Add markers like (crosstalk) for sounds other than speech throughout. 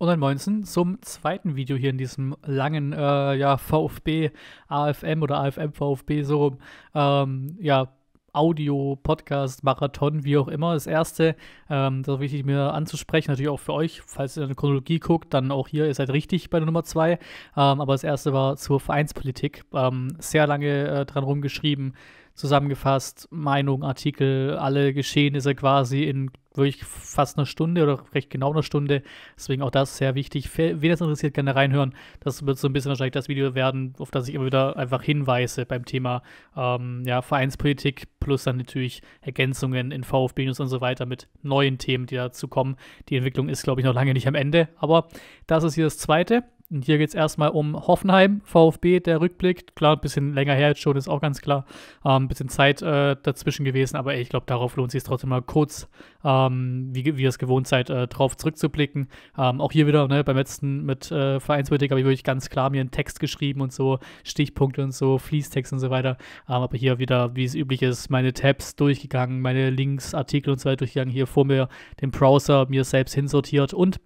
Und dann Moinsen zum zweiten Video hier in diesem langen äh, ja, VfB AFM oder AFM VfB so Ähm, ja, Audio, Podcast, Marathon, wie auch immer. Das erste, ähm, das wichtig mir anzusprechen, natürlich auch für euch, falls ihr in der Chronologie guckt, dann auch hier, ihr seid richtig bei der Nummer zwei. Ähm, aber das erste war zur Vereinspolitik. Ähm, sehr lange äh, dran rumgeschrieben, zusammengefasst, Meinung, Artikel, alle Geschehnisse quasi in wirklich fast einer Stunde oder recht genau einer Stunde. Deswegen auch das sehr wichtig. Wer das interessiert, gerne reinhören. Das wird so ein bisschen wahrscheinlich das Video werden, auf das ich immer wieder einfach hinweise beim Thema ähm, ja, Vereinspolitik plus dann natürlich Ergänzungen in VfB News und so weiter mit neuen Themen, die dazu kommen. Die Entwicklung ist, glaube ich, noch lange nicht am Ende. Aber das ist hier das Zweite. Und hier geht es erstmal um Hoffenheim, VfB, der Rückblick. Klar, ein bisschen länger her jetzt schon, ist auch ganz klar. Ein ähm, bisschen Zeit äh, dazwischen gewesen, aber ey, ich glaube, darauf lohnt sich trotzdem mal kurz, ähm, wie, wie ihr es gewohnt seid, äh, drauf zurückzublicken. Ähm, auch hier wieder ne, beim letzten mit äh, Vereinspolitik habe ich wirklich ganz klar mir einen Text geschrieben und so, Stichpunkte und so, Fließtext und so weiter. Ähm, aber hier wieder, wie es üblich ist, meine Tabs durchgegangen, meine Links, Artikel und so weiter durchgegangen. Hier vor mir den Browser mir selbst hinsortiert und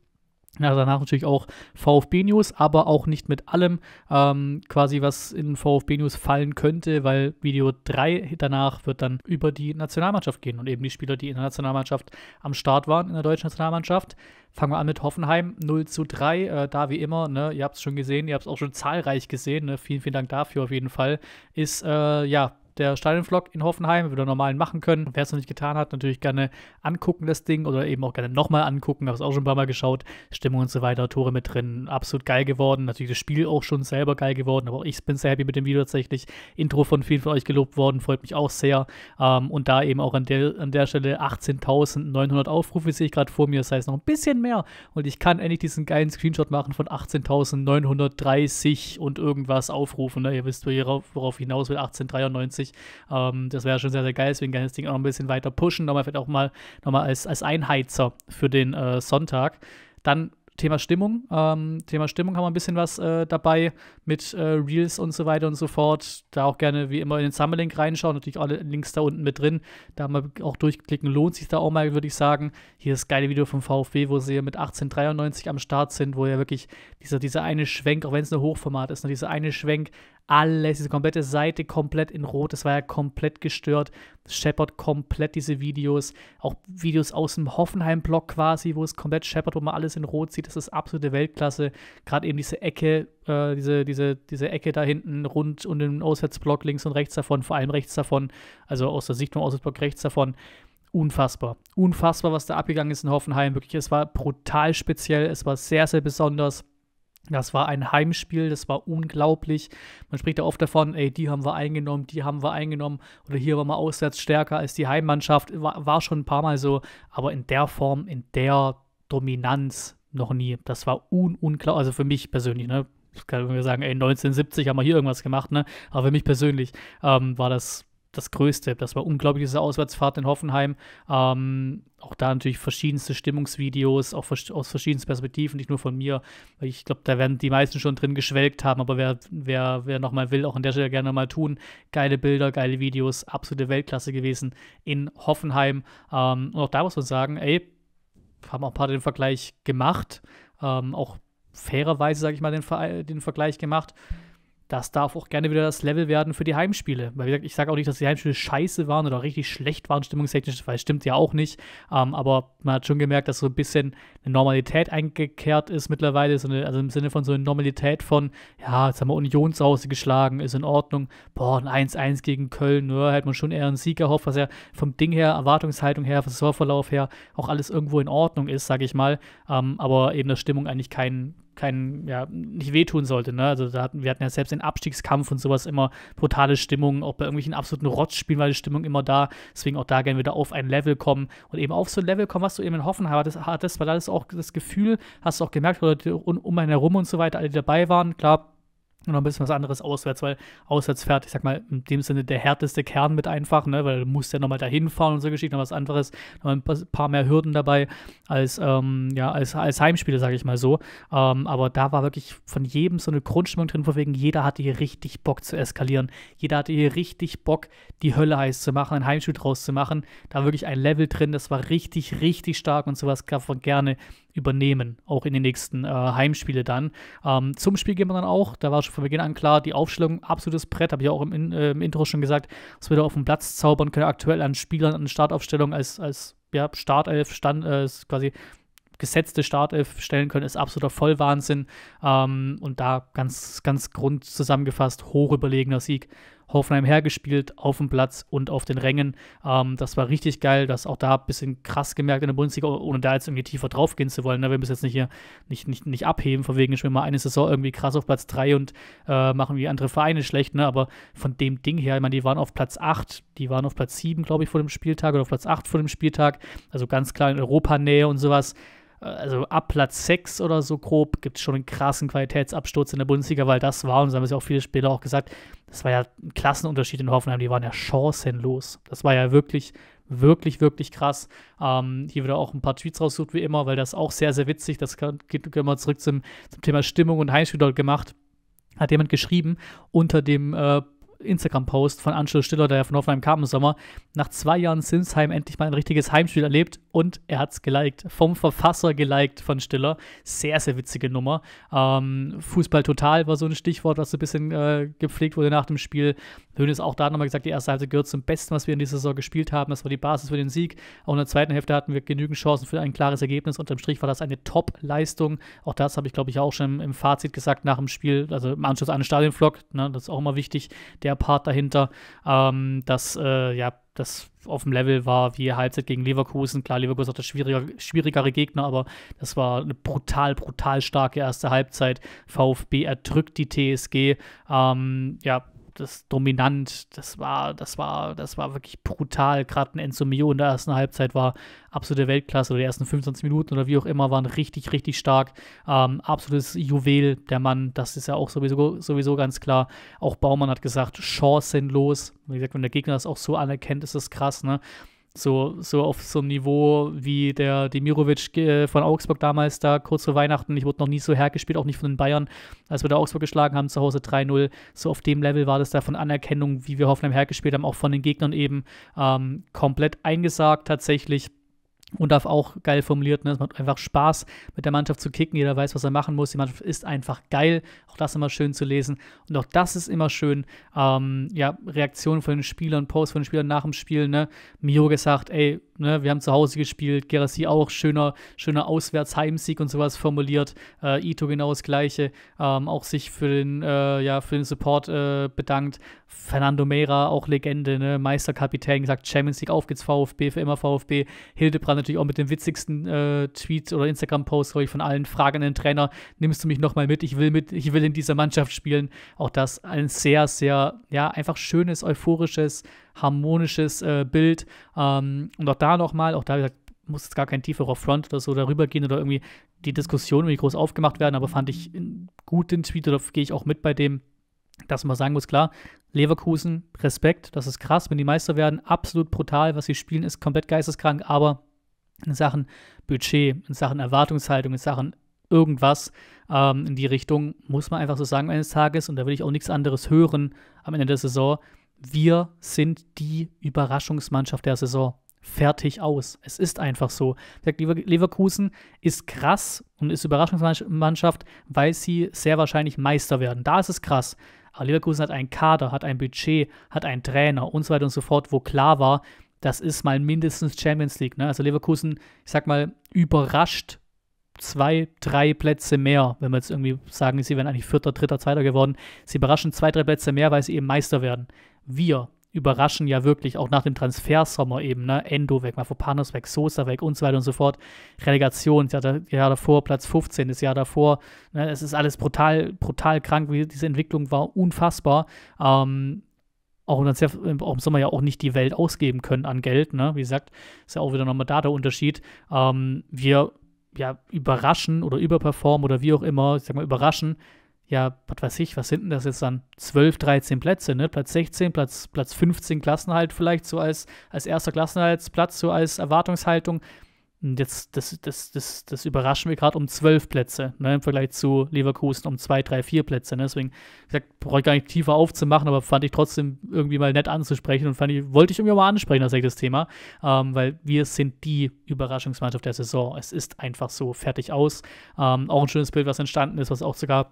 danach natürlich auch VfB-News, aber auch nicht mit allem ähm, quasi, was in VfB-News fallen könnte, weil Video 3 danach wird dann über die Nationalmannschaft gehen und eben die Spieler, die in der Nationalmannschaft am Start waren, in der deutschen Nationalmannschaft. Fangen wir an mit Hoffenheim, 0 zu 3, äh, da wie immer, ne, ihr habt es schon gesehen, ihr habt es auch schon zahlreich gesehen, ne, vielen, vielen Dank dafür auf jeden Fall, ist äh, ja der Stadionvlog in Hoffenheim, würde er normalen machen können. Wer es noch nicht getan hat, natürlich gerne angucken, das Ding, oder eben auch gerne nochmal angucken. Habe es auch schon ein paar Mal geschaut. Stimmung und so weiter, Tore mit drin, absolut geil geworden. Natürlich das Spiel auch schon selber geil geworden, aber auch ich bin sehr happy mit dem Video tatsächlich. Intro von vielen von euch gelobt worden, freut mich auch sehr. Ähm, und da eben auch an der, an der Stelle 18.900 Aufrufe sehe ich gerade vor mir, das heißt noch ein bisschen mehr. Und ich kann endlich diesen geilen Screenshot machen von 18.930 und irgendwas aufrufen. Ne? Ihr wisst, worauf ich hinaus will, 1893 2023. Ähm, das wäre schon sehr, sehr geil. Deswegen kann ich das Ding auch noch ein bisschen weiter pushen. Nochmal vielleicht auch mal, nochmal als, als Einheizer für den äh, Sonntag. Dann Thema Stimmung. Ähm, Thema Stimmung haben wir ein bisschen was äh, dabei mit äh, Reels und so weiter und so fort. Da auch gerne wie immer in den Summerlink reinschauen. Natürlich alle Links da unten mit drin. Da mal auch durchklicken. Lohnt sich da auch mal, würde ich sagen. Hier das geile Video vom VfB, wo sie mit 1893 am Start sind, wo ja wirklich dieser, dieser eine Schwenk, auch wenn es nur Hochformat ist, ne, dieser eine Schwenk alles, diese komplette Seite komplett in Rot, das war ja komplett gestört. Shepard komplett diese Videos, auch Videos aus dem Hoffenheim-Blog quasi, wo es komplett Shepard, wo man alles in Rot sieht, das ist absolute Weltklasse. Gerade eben diese Ecke, äh, diese, diese, diese Ecke da hinten rund und den Auswärtsblock links und rechts davon, vor allem rechts davon, also aus der Sicht vom Auswärtsblock rechts davon unfassbar. Unfassbar, was da abgegangen ist in Hoffenheim. Wirklich, es war brutal speziell, es war sehr, sehr besonders. Das war ein Heimspiel, das war unglaublich. Man spricht ja oft davon, ey, die haben wir eingenommen, die haben wir eingenommen oder hier war mal auswärts stärker als die Heimmannschaft. War, war schon ein paar Mal so, aber in der Form, in der Dominanz noch nie. Das war un unklar, also für mich persönlich, ne? Ich kann mir sagen, ey, 1970 haben wir hier irgendwas gemacht, ne? Aber für mich persönlich ähm, war das das Größte. Das war unglaublich, diese Auswärtsfahrt in Hoffenheim. Ähm, auch da natürlich verschiedenste Stimmungsvideos, auch aus verschiedensten Perspektiven, nicht nur von mir. Ich glaube, da werden die meisten schon drin geschwelgt haben, aber wer, wer, wer nochmal will, auch an der Stelle gerne mal tun. Geile Bilder, geile Videos, absolute Weltklasse gewesen in Hoffenheim. Ähm, und auch da muss man sagen, ey, haben auch ein paar den Vergleich gemacht, ähm, auch fairerweise, sage ich mal, den, den Vergleich gemacht das darf auch gerne wieder das Level werden für die Heimspiele. Weil, wie gesagt, ich sage auch nicht, dass die Heimspiele scheiße waren oder richtig schlecht waren, stimmungstechnisch, weil es stimmt ja auch nicht. Ähm, aber man hat schon gemerkt, dass so ein bisschen eine Normalität eingekehrt ist mittlerweile. So eine, also im Sinne von so eine Normalität von, ja, jetzt haben wir Union zu Hause geschlagen, ist in Ordnung. Boah, ein 1-1 gegen Köln, ne, hätte man schon eher einen Sieg erhofft, was ja vom Ding her, Erwartungshaltung her, vom Saisonverlauf her auch alles irgendwo in Ordnung ist, sage ich mal. Ähm, aber eben der Stimmung eigentlich keinen kein, ja, nicht wehtun sollte. Ne? Also da hatten, wir hatten ja selbst den Abstiegskampf und sowas immer brutale Stimmungen, auch bei irgendwelchen absoluten Rotzspielen war die Stimmung immer da. Deswegen auch da gerne wieder auf ein Level kommen und eben auf so ein Level kommen, was du eben in Hoffenheim hattest, weil da ist auch das Gefühl, hast du auch gemerkt, Leute um, um einen herum und so weiter, alle dabei waren, klar, noch ein bisschen was anderes auswärts, weil auswärts fährt, ich sag mal, in dem Sinne der härteste Kern mit einfach, ne? weil du musst ja nochmal dahin fahren und so Geschichten, noch was anderes, noch ein paar mehr Hürden dabei als, ähm, ja, als, als Heimspiele, sage ich mal so. Ähm, aber da war wirklich von jedem so eine Grundstimmung drin, von wegen, jeder hatte hier richtig Bock zu eskalieren, jeder hatte hier richtig Bock, die Hölle heiß zu machen, ein Heimspiel draus zu machen. Da war wirklich ein Level drin, das war richtig, richtig stark und sowas gab von gerne übernehmen, auch in den nächsten äh, Heimspiele dann. Ähm, zum Spiel gehen wir dann auch, da war schon von Beginn an klar, die Aufstellung, absolutes Brett, habe ich auch im, in, äh, im, Intro schon gesagt, was wir da auf dem Platz zaubern können, aktuell an Spielern, an Startaufstellung als, als ja, Startelf, Stand, äh, quasi gesetzte Startelf stellen können, ist absoluter Vollwahnsinn. Ähm, und da ganz, ganz grund zusammengefasst, hoch überlegener Sieg Hoffenheim hergespielt, auf dem Platz und auf den Rängen. Ähm, das war richtig geil, das auch da ein bisschen krass gemerkt in der Bundesliga, ohne da jetzt irgendwie tiefer draufgehen zu wollen. Ne? Wir müssen jetzt nicht hier nicht, nicht, nicht abheben, von wegen, ich bin mal eine Saison irgendwie krass auf Platz 3 und äh, machen wie andere Vereine schlecht, ne? aber von dem Ding her, ich meine, die waren auf Platz 8, die waren auf Platz 7, glaube ich, vor dem Spieltag oder auf Platz 8 vor dem Spieltag, also ganz klar in Europanähe und sowas also ab Platz 6 oder so grob, gibt es schon einen krassen Qualitätsabsturz in der Bundesliga, weil das war, und das haben es ja auch viele Spieler auch gesagt, das war ja ein Klassenunterschied in Hoffenheim, die waren ja chancenlos. Das war ja wirklich, wirklich, wirklich krass. Ähm, hier wieder auch ein paar Tweets raussucht, wie immer, weil das auch sehr, sehr witzig, das kann, geht, können zurück zum, zum Thema Stimmung und Heimspiel dort gemacht, hat jemand geschrieben, unter dem äh, Instagram-Post von Anschluss Stiller, der ja von Hoffenheim kam im Sommer, nach zwei Jahren Sinsheim endlich mal ein richtiges Heimspiel erlebt und er hat es geliked. Vom Verfasser geliked von Stiller. Sehr, sehr witzige Nummer. Ähm, Fußball total war so ein Stichwort, was so ein bisschen äh, gepflegt wurde nach dem Spiel. Höhn ist auch da nochmal gesagt, die erste Halbzeit gehört zum Besten, was wir in dieser Saison gespielt haben. Das war die Basis für den Sieg. Auch in der zweiten Hälfte hatten wir genügend Chancen für ein klares Ergebnis. Unterm Strich war das eine Top-Leistung. Auch das habe ich, glaube ich, auch schon im, im, Fazit gesagt nach dem Spiel, also im Anschluss an den Stadionvlog. Ne, das ist auch immer wichtig. Der Part dahinter, ähm, das äh, ja das auf dem Level war wie Halbzeit gegen Leverkusen. Klar, Leverkusen hatte schwieriger, schwierigere Gegner, aber das war eine brutal, brutal starke erste Halbzeit. VfB erdrückt die TSG. Ähm, ja, das dominant, das war, das war, das war wirklich brutal. Gerade ein Enzo Mio in der ersten Halbzeit war absolute Weltklasse oder die ersten 25 Minuten oder wie auch immer waren richtig, richtig stark. Ähm, absolutes Juwel, der Mann, das ist ja auch sowieso, sowieso ganz klar. Auch Baumann hat gesagt, chancenlos. Wie gesagt, wenn der Gegner das auch so anerkennt, ist das krass, ne? So, so auf so einem Niveau wie der Demirovic äh, von Augsburg damals da kurz vor Weihnachten. Ich wurde noch nie so hergespielt, auch nicht von den Bayern, als wir da Augsburg geschlagen haben, zu Hause 3-0. So auf dem Level war das da von Anerkennung, wie wir Hoffenheim hergespielt haben, auch von den Gegnern eben ähm, komplett eingesagt tatsächlich. Und darf auch geil formuliert, ne? es macht einfach Spaß, mit der Mannschaft zu kicken. Jeder weiß, was er machen muss. Die Mannschaft ist einfach geil. Auch das immer schön zu lesen. Und auch das ist immer schön. Ähm, ja, Reaktionen von den Spielern, Posts von den Spielern nach dem Spiel. Ne? Mio gesagt, ey, ne, wir haben zu Hause gespielt. Gerassi auch, schöner, schöner Auswärtsheimsieg und sowas formuliert. Äh, Ito genau das Gleiche. Ähm, auch sich für den, äh, ja, für den Support äh, bedankt. Fernando Meira, auch Legende, ne? Meisterkapitän, gesagt, Champions League, auf geht's VfB, für immer VfB. Hildebrand natürlich auch mit dem witzigsten äh, Tweet oder Instagram-Post, glaube ich, von allen Fragen an den Trainer. Nimmst du mich nochmal mit? Ich will mit, ich will in dieser Mannschaft spielen. Auch das ein sehr, sehr, ja, einfach schönes, euphorisches, harmonisches äh, Bild. Ähm, und auch da nochmal, auch da, gesagt, muss jetzt gar kein tieferer Front oder so darüber gehen oder irgendwie die Diskussion irgendwie groß aufgemacht werden, aber fand ich einen guten Tweet oder gehe ich auch mit bei dem, dass man sagen muss, klar, Leverkusen, Respekt, das ist krass, wenn die Meister werden, absolut brutal, was sie spielen, ist komplett geisteskrank, aber in Sachen Budget, in Sachen Erwartungshaltung, in Sachen irgendwas ähm, in die Richtung, muss man einfach so sagen eines Tages, und da will ich auch nichts anderes hören am Ende der Saison, wir sind die Überraschungsmannschaft der Saison. Fertig aus. Es ist einfach so. Leverkusen ist krass und ist Überraschungsmannschaft, weil sie sehr wahrscheinlich Meister werden. Da ist es krass. Aber Leverkusen hat einen Kader, hat ein Budget, hat einen Trainer und so weiter und so fort, wo klar war, das ist mal mindestens Champions League. Ne? Also Leverkusen, ich sag mal, überrascht zwei, drei Plätze mehr, wenn wir jetzt irgendwie sagen, sie wären eigentlich Vierter, Dritter, Zweiter geworden. Sie überraschen zwei, drei Plätze mehr, weil sie eben Meister werden. Wir überraschen ja wirklich auch nach dem Transfersommer eben, ne? Endo weg, Mafopanos weg, Sosa weg und so weiter und so fort. Relegation, das Jahr, das Jahr davor, Platz 15, das Jahr davor. Ne? Es ist alles brutal, brutal krank. Diese Entwicklung war unfassbar. Ähm, auch im, äh, auch im Sommer ja auch nicht die Welt ausgeben können an Geld, ne? Wie gesagt, ist ja auch wieder nochmal da der Unterschied. Ähm, wir ja, überraschen oder überperformen oder wie auch immer, ich sag mal, überraschen ja, was weiß ich, was sind denn das jetzt dann? 12, 13 Plätze, ne? Platz 16, Platz, Platz 15 Klassenhalt vielleicht so als, als erster Klassenhaltsplatz, so als Erwartungshaltung. Und jetzt, das, das, das, das überraschen wir gerade um 12 Plätze, ne? Im Vergleich zu Leverkusen um 2, 3, 4 Plätze. Ne? Deswegen, gesagt, brauche ich gar nicht tiefer aufzumachen, aber fand ich trotzdem irgendwie mal nett anzusprechen und fand ich, wollte ich irgendwie mal ansprechen, das, das Thema. Ähm, weil wir sind die Überraschungsmannschaft der Saison. Es ist einfach so fertig aus. Ähm, auch ein schönes Bild, was entstanden ist, was auch sogar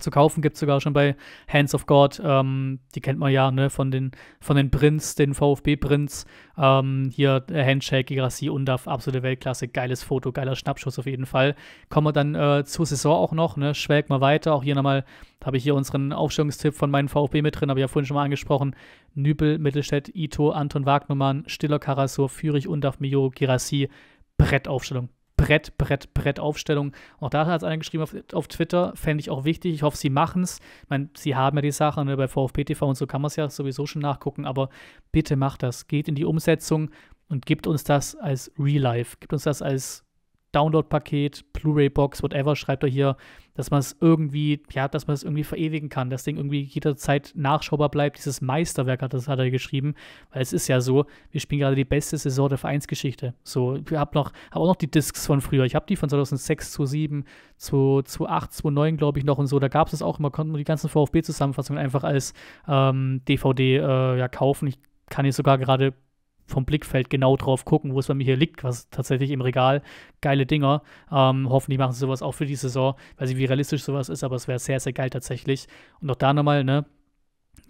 zu kaufen gibt es sogar schon bei Hands of God. Ähm, die kennt man ja ne, von, den, von den Prinz, den VfB-Prinz. Ähm, hier äh, Handshake, Gerassi, Undaf, absolute Weltklasse. Geiles Foto, geiler Schnappschuss auf jeden Fall. Kommen wir dann äh, zur Saison auch noch. Ne? Schwelg mal weiter. Auch hier nochmal habe ich hier unseren Aufstellungstipp von meinem VfB mit drin. Habe ich ja vorhin schon mal angesprochen. Nübel, Mittelstädt, Ito, Anton Wagnermann, Stiller, Karasur, Führich, Undaf, Mio, Girassi. Brettaufstellung, Brett, Brett, Brett Aufstellung. Auch da hat es einer geschrieben auf, auf Twitter, fände ich auch wichtig. Ich hoffe, sie machen es. Ich meine, sie haben ja die Sachen ne, bei VfB TV und so kann man es ja sowieso schon nachgucken, aber bitte macht das. Geht in die Umsetzung und gibt uns das als Real Life. Gibt uns das als Download-Paket, Blu-ray-Box, whatever, schreibt er hier, dass man es irgendwie, ja, dass man es irgendwie verewigen kann, das Ding irgendwie jederzeit nachschaubar bleibt. Dieses Meisterwerk hat, das hat er geschrieben, weil es ist ja so, wir spielen gerade die beste Saison der Vereinsgeschichte. So, ich habe noch, hab auch noch die Discs von früher. Ich habe die von 2006 2007, 2008, 2009, glaube ich, noch und so. Da gab es es auch immer, konnten wir die ganzen VfB-Zusammenfassungen einfach als ähm, DVD äh, ja, kaufen. Ich kann jetzt sogar gerade vom Blickfeld genau drauf gucken, wo es bei mir hier liegt, was tatsächlich im Regal. Geile Dinger. Ähm, hoffentlich machen sie sowas auch für die Saison. weiß nicht, wie realistisch sowas ist, aber es wäre sehr, sehr geil tatsächlich. Und auch da nochmal, ne?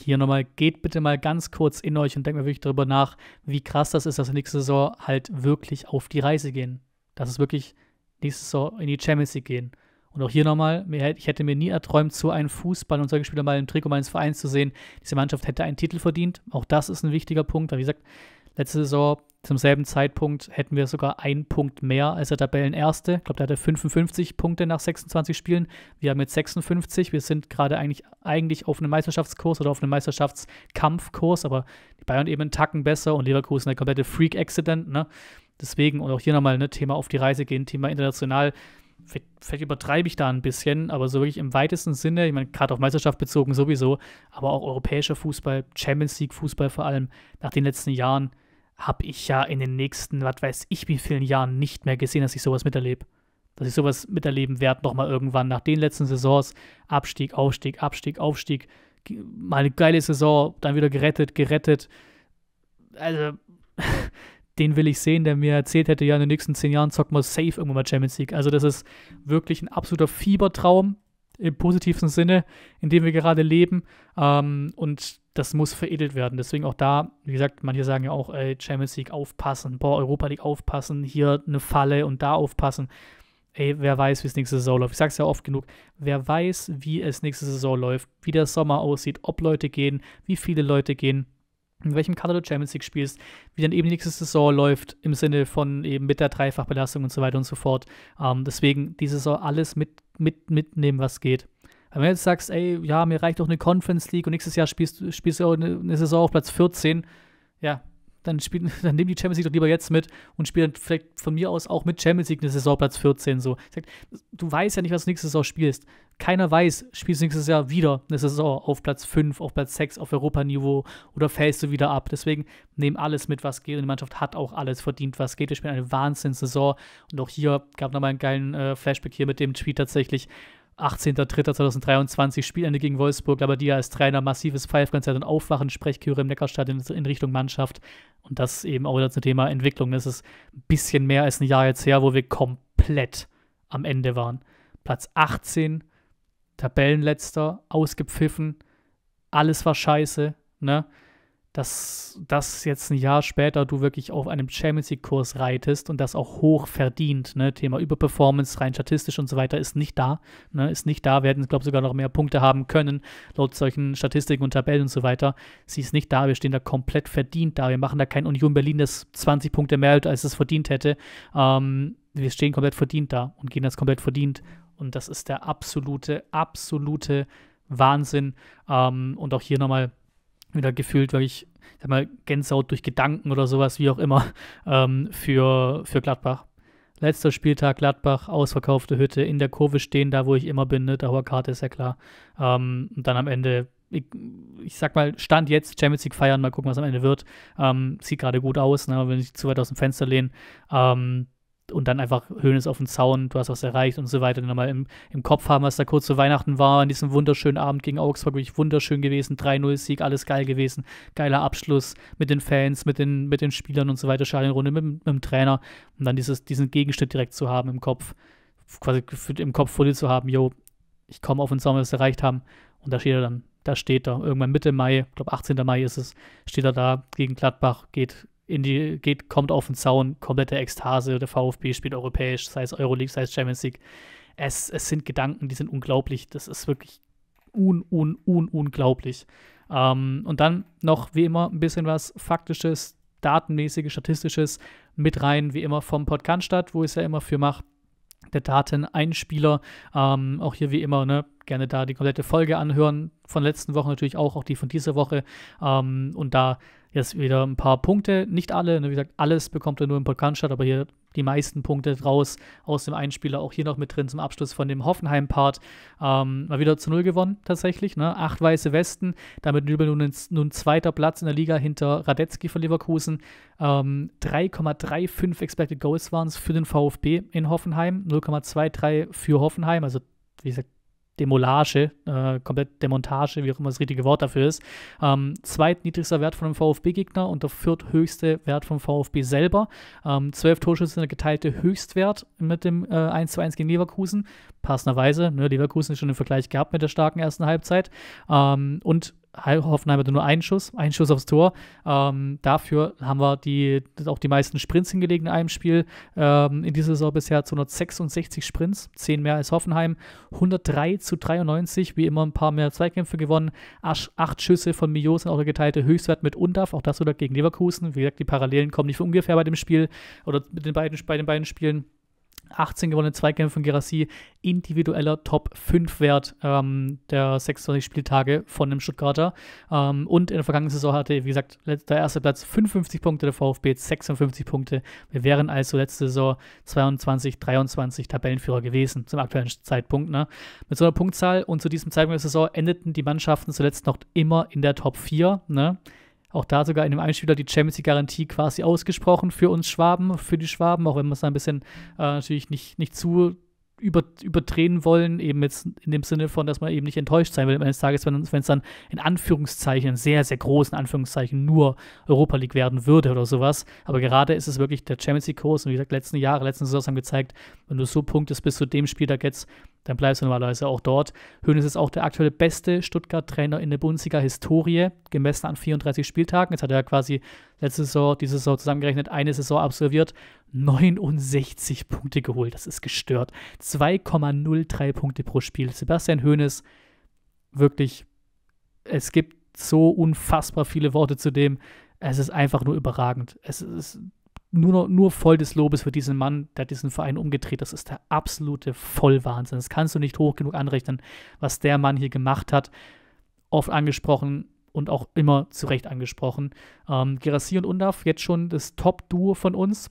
Hier nochmal, geht bitte mal ganz kurz in euch und denkt mal wirklich darüber nach, wie krass das ist, dass wir nächste Saison halt wirklich auf die Reise gehen. Dass es wirklich nächste Saison in die Champions League gehen. Und auch hier nochmal, ich hätte mir nie erträumt, so einen Fußball und solche Spieler mal im Trikot meines Vereins zu sehen. Diese Mannschaft hätte einen Titel verdient. Auch das ist ein wichtiger Punkt, weil wie gesagt, Letzte Saison zum selben Zeitpunkt hätten wir sogar einen Punkt mehr als der Tabellenerste. Ich glaube, der hatte 55 Punkte nach 26 Spielen. Wir haben jetzt 56. Wir sind gerade eigentlich, eigentlich auf einem Meisterschaftskurs oder auf einem Meisterschaftskampfkurs, aber die Bayern eben einen Tacken besser und Leverkusen der komplette Freak-Accident. Ne? Deswegen und auch hier nochmal ein ne, Thema auf die Reise gehen, Thema international. Vielleicht, vielleicht, übertreibe ich da ein bisschen, aber so wirklich im weitesten Sinne, ich meine, gerade auf Meisterschaft bezogen sowieso, aber auch europäischer Fußball, Champions League-Fußball vor allem, nach den letzten Jahren habe ich ja in den nächsten, was weiß ich, wie vielen Jahren nicht mehr gesehen, dass ich sowas miterlebe. Dass ich sowas miterleben werde, nochmal irgendwann nach den letzten Saisons. Abstieg, Aufstieg, Abstieg, Aufstieg. Mal eine geile Saison, dann wieder gerettet, gerettet. Also, (laughs) den will ich sehen, der mir erzählt hätte, ja, in den nächsten zehn Jahren zocken wir safe irgendwann mal Champions League. Also, das ist wirklich ein absoluter Fiebertraum im positivsten Sinne, in dem wir gerade leben. Ähm, und das muss veredelt werden. Deswegen auch da, wie gesagt, manche sagen ja auch, ey, Champions League aufpassen, boah, Europa League aufpassen, hier eine Falle und da aufpassen. Ey, wer weiß, wie es nächste Saison läuft. Ich sag's ja oft genug, wer weiß, wie es nächste Saison läuft, wie der Sommer aussieht, ob Leute gehen, wie viele Leute gehen, in welchem Kader du Champions League spielst, wie dann eben nächste Saison läuft, im Sinne von eben mit der Dreifachbelastung und so weiter und so fort. Ähm, deswegen diese Saison alles mit, mit, mitnehmen, was geht. Wenn du jetzt sagst, ey, ja, mir reicht doch eine Conference League und nächstes Jahr spielst, spielst du auch eine, Saison auf Platz 14, ja, dann, spiel, (laughs) dann nimm die Champions League doch lieber jetzt mit und spiel dann vielleicht von mir aus auch mit Champions League eine Saison auf Platz 14. So. Sag, du weißt ja nicht, was du nächste Saison spielst. Keiner weiß, spielst du nächstes Jahr wieder eine Saison auf Platz 5, auf Platz 6, auf Europaniveau oder fällst du wieder ab. Deswegen nehmen alles mit, was geht. Und die Mannschaft hat auch alles verdient, was geht. Wir spielen eine Wahnsinnssaison. Und auch hier gab es nochmal einen geilen äh, Flashback hier mit dem Tweet tatsächlich. 18.03.2023 Spielende gegen Wolfsburg, aber die als Trainer massives Pfeifkonzert und Aufwachen, Sprechchöre im Neckarstadion in Richtung Mannschaft. Und das eben auch wieder zum Thema Entwicklung. Das ist ein bisschen mehr als ein Jahr jetzt her, wo wir komplett am Ende waren. Platz 18, Tabellenletzter, ausgepfiffen, alles war scheiße, ne? dass das jetzt ein Jahr später du wirklich auf einem Champions League Kurs reitest und das auch hoch verdient. Ne? Thema Überperformance rein statistisch und so weiter ist nicht da. Ne? Ist nicht da. Werden glaube ich, sogar noch mehr Punkte haben können, laut solchen Statistiken und Tabellen und so weiter. Sie ist nicht da. Wir stehen da komplett verdient da. Wir machen da kein Union Berlin, das 20 Punkte mehr hat, als es verdient hätte. Ähm, wir stehen komplett verdient da und gehen das komplett verdient. Und das ist der absolute, absolute Wahnsinn. Ähm, und auch hier nochmal wieder gefühlt wirklich, sag mal, Gänsehaut durch Gedanken oder sowas, wie auch immer, (laughs) ähm, für, für Gladbach. Letzter Spieltag Gladbach, ausverkaufte Hütte, in der Kurve stehen, da wo ich immer bin, ne, da Karte ist ja klar. Ähm, und dann am Ende, ich, ich, sag mal, Stand jetzt, Champions League feiern, mal gucken, was am Ende wird. Ähm, sieht gerade gut aus, ne, wenn ich zu weit aus dem Fenster lehne. Ähm, und dann einfach Höhnes auf den Zaun, du hast was erreicht und so weiter. Dann nochmal im, im Kopf haben, was da kurz zu Weihnachten war, an diesem wunderschönen Abend gegen Augsburg, wirklich wunderschön gewesen. 3-0-Sieg, alles geil gewesen. Geiler Abschluss mit den Fans, mit den, mit den Spielern und so weiter, Stadionrunde mit, mit dem Trainer. Und dann dieses, diesen Gegenschnitt direkt zu haben im Kopf, quasi im Kopf vor dir zu haben, Jo, ich komme auf den Zaun, was erreicht haben. Und da steht er dann, da steht er, irgendwann Mitte Mai, ich glaube 18. Mai ist es, steht er da gegen Gladbach, geht in die, geht, kommt auf den Zaun, komplette Ekstase, der VfB spielt europäisch, sei es Euroleague, sei es Champions League. Es, es sind Gedanken, die sind unglaublich. Das ist wirklich un, un, un, unglaublich. Ähm, und dann noch, wie immer, ein bisschen was Faktisches, Datenmäßiges, Statistisches mit rein, wie immer vom Podcast statt, wo ich es ja immer für mache. Der Dateneinspieler, ähm, auch hier wie immer, ne, gerne da die komplette Folge anhören. Von letzten Woche natürlich auch, auch die von dieser Woche. Ähm, und da jetzt wieder ein paar Punkte. Nicht alle, ne, wie gesagt, alles bekommt ihr nur im Podcast statt, aber hier die meisten Punkte raus aus dem Einspieler. Auch hier noch mit drin zum Abschluss von dem Hoffenheim-Part. Ähm, mal wieder zu Null gewonnen, tatsächlich. Ne? Acht weiße Westen. Damit Nübel nun, nun zweiter Platz in der Liga hinter Radetzky von Leverkusen. Ähm, 3,35 Expected Goals waren es für den VfB in Hoffenheim. 0,23 für Hoffenheim. Also, wie gesagt, Demolage, äh, komplett Demontage, wie auch immer das richtige Wort dafür ist. Ähm, zweitniedrigster Wert von einem VfB-Gegner und der vierthöchste Wert vom VfB selber. Ähm, zwölf Torschüsse sind der geteilte Höchstwert mit dem äh, 1 gegen Leverkusen. Passenderweise, ne, Leverkusen schon im Vergleich gehabt mit der starken ersten Halbzeit. Ähm, und Hoffenheim hatte nur einen Schuss, einen Schuss aufs Tor. Ähm, dafür haben wir die, auch die meisten Sprints hingelegt in einem Spiel. Ähm, in dieser Saison bisher 266 Sprints, 10 mehr als Hoffenheim. 103 zu 93, wie immer ein paar mehr Zweikämpfe gewonnen. Asch, acht Schüsse von Mio sind auch der geteilte Höchstwert mit Undaf, auch das wieder gegen Leverkusen. Wie gesagt, die Parallelen kommen nicht von ungefähr bei dem Spiel oder mit den beiden, bei den beiden Spielen. 18 gewonnene Zweikämpfe von Gerassi, individueller Top 5 Wert ähm, der 26 Spieltage von dem Stuttgarter. Ähm, und in der vergangenen Saison hatte, wie gesagt, der erste Platz 55 Punkte, der VfB 56 Punkte. Wir wären also letzte Saison 22, 23 Tabellenführer gewesen zum aktuellen Zeitpunkt. Ne? Mit so einer Punktzahl und zu diesem Zeitpunkt der Saison endeten die Mannschaften zuletzt noch immer in der Top 4. Ne? Auch da sogar in dem Einspieler die Champions League-Garantie quasi ausgesprochen für uns Schwaben, für die Schwaben, auch wenn wir es da ein bisschen äh, natürlich nicht, nicht zu über, überdrehen wollen, eben jetzt in dem Sinne von, dass man eben nicht enttäuscht sein will am Ende des Tages, wenn es dann in Anführungszeichen, sehr, sehr großen Anführungszeichen nur Europa League werden würde oder sowas. Aber gerade ist es wirklich der Champions League-Kurs und wie gesagt, letzten Jahre, letzten Saison haben gezeigt, wenn du so punktest bis zu dem Spiel, Spieltag jetzt, dann bleibst du normalerweise auch dort. Hoeneß ist auch der aktuelle beste Stuttgart-Trainer in der Bundesliga-Historie, gemessen an 34 Spieltagen. Jetzt hat er quasi letzte Saison, diese Saison zusammengerechnet, eine Saison absolviert, 69 Punkte geholt. Das ist gestört. 2,03 Punkte pro Spiel. Sebastian Hoeneß, wirklich, es gibt so unfassbar viele Worte zu dem. Es ist einfach nur überragend. Es ist nur, nur voll des Lobes für diesen Mann, der diesen Verein umgedreht. Das ist der absolute Vollwahnsinn. Das kannst du nicht hoch genug anrechnen, was der Mann hier gemacht hat. Oft angesprochen und auch immer zu Recht angesprochen. Ähm, Gerassi und Undaf, jetzt schon das Top-Duo von uns.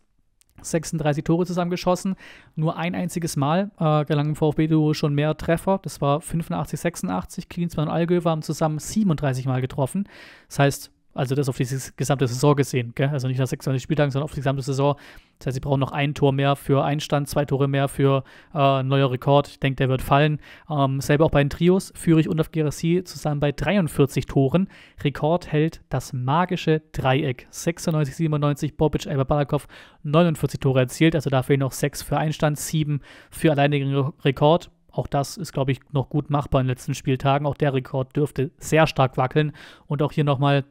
36 Tore zusammengeschossen. Nur ein einziges Mal äh, im VfB-Duo schon mehr Treffer. Das war 85, 86. Klinsmann und Allgöwe haben zusammen 37 Mal getroffen. Das heißt, also das auf die gesamte Saison gesehen, gell? also nicht nach 26 Spieltagen, sondern auf die gesamte Saison. Das heißt, sie brauchen noch ein Tor mehr für Einstand, zwei Tore mehr für äh, neuer Rekord. Ich denke, der wird fallen. Ähm, selber auch bei den Trios, Fürich und auf Gerassi zusammen bei 43 Toren. Rekord hält das magische Dreieck. 96, 97, Bobic, Elber Balakov, 49 Tore erzielt. Also dafür noch sechs für Einstand, sieben für alleinigen Rekord. Auch das ist, glaube ich, noch gut machbar in den letzten Spieltagen. Auch der Rekord dürfte sehr stark wackeln. Und auch hier nochmal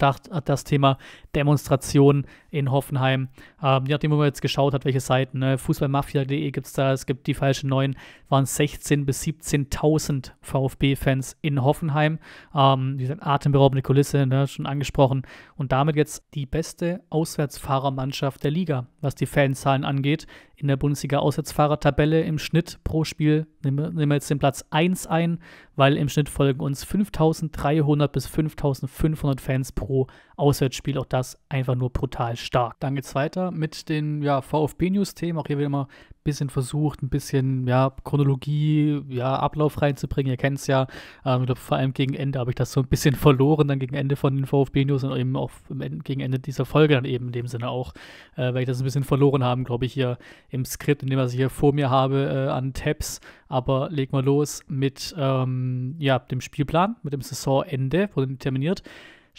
äh, das Thema Demonstration in Hoffenheim. Ähm, je nachdem, wo man jetzt geschaut hat, welche Seiten, ne? fußballmafia.de gibt es da, es gibt die falschen Neuen, waren 16.000 bis 17.000 VfB-Fans in Hoffenheim. Ähm, wie gesagt, atemberaubende Kulisse, ne? schon angesprochen. Und damit jetzt die beste Auswärtsfahrermannschaft der Liga, was die Fanzahlen angeht in der Bundesliga-Auswärtsfahrertabelle im Schnitt pro Spiel nehmen wir jetzt den Platz 1 ein, weil im Schnitt folgen uns 5300 bis 5500 Fans pro Auswärtsspiel. Auch das einfach nur brutal stark. Dann geht es weiter mit den ja, VfB-News-Themen. Auch hier wieder mal bisschen versucht, ein bisschen ja, Chronologie, ja, Ablauf reinzubringen. Ihr kennt es ja. Ähm, ich glaube, vor allem gegen Ende habe ich das so ein bisschen (laughs) verloren, dann gegen Ende von den VfB-News und eben auch gegen Ende dieser Folge dann eben in dem Sinne auch, äh, weil ich das ein bisschen verloren habe, glaube ich, hier im Skript, in dem was ich hier vor mir habe, äh, an Tabs. Aber leg mal los mit ähm, ja, dem Spielplan, mit dem Saisonende, wurde terminiert.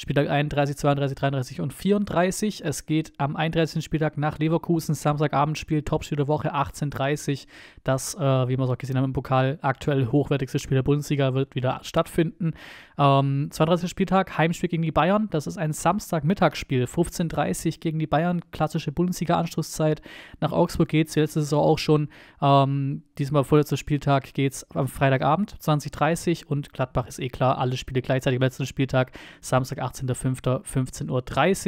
Spieltag 31, 32, 33 und 34. Es geht am 31. Spieltag nach Leverkusen, Samstagabendspiel, Topspiel der Woche 18.30. Das, äh, wie wir es auch gesehen haben im Pokal, aktuell hochwertigste Spiel der Bundesliga wird wieder stattfinden. Ähm, 32. Spieltag, Heimspiel gegen die Bayern. Das ist ein Samstagmittagsspiel, 15.30 gegen die Bayern, klassische Bundesliga-Anschlusszeit. Nach Augsburg geht es, letzte Saison auch schon. Ähm, diesmal vorletzter Spieltag geht es am Freitagabend 20.30 Uhr und Gladbach ist eh klar, alle Spiele gleichzeitig am letzten Spieltag, Samstag 18.05. Uhr.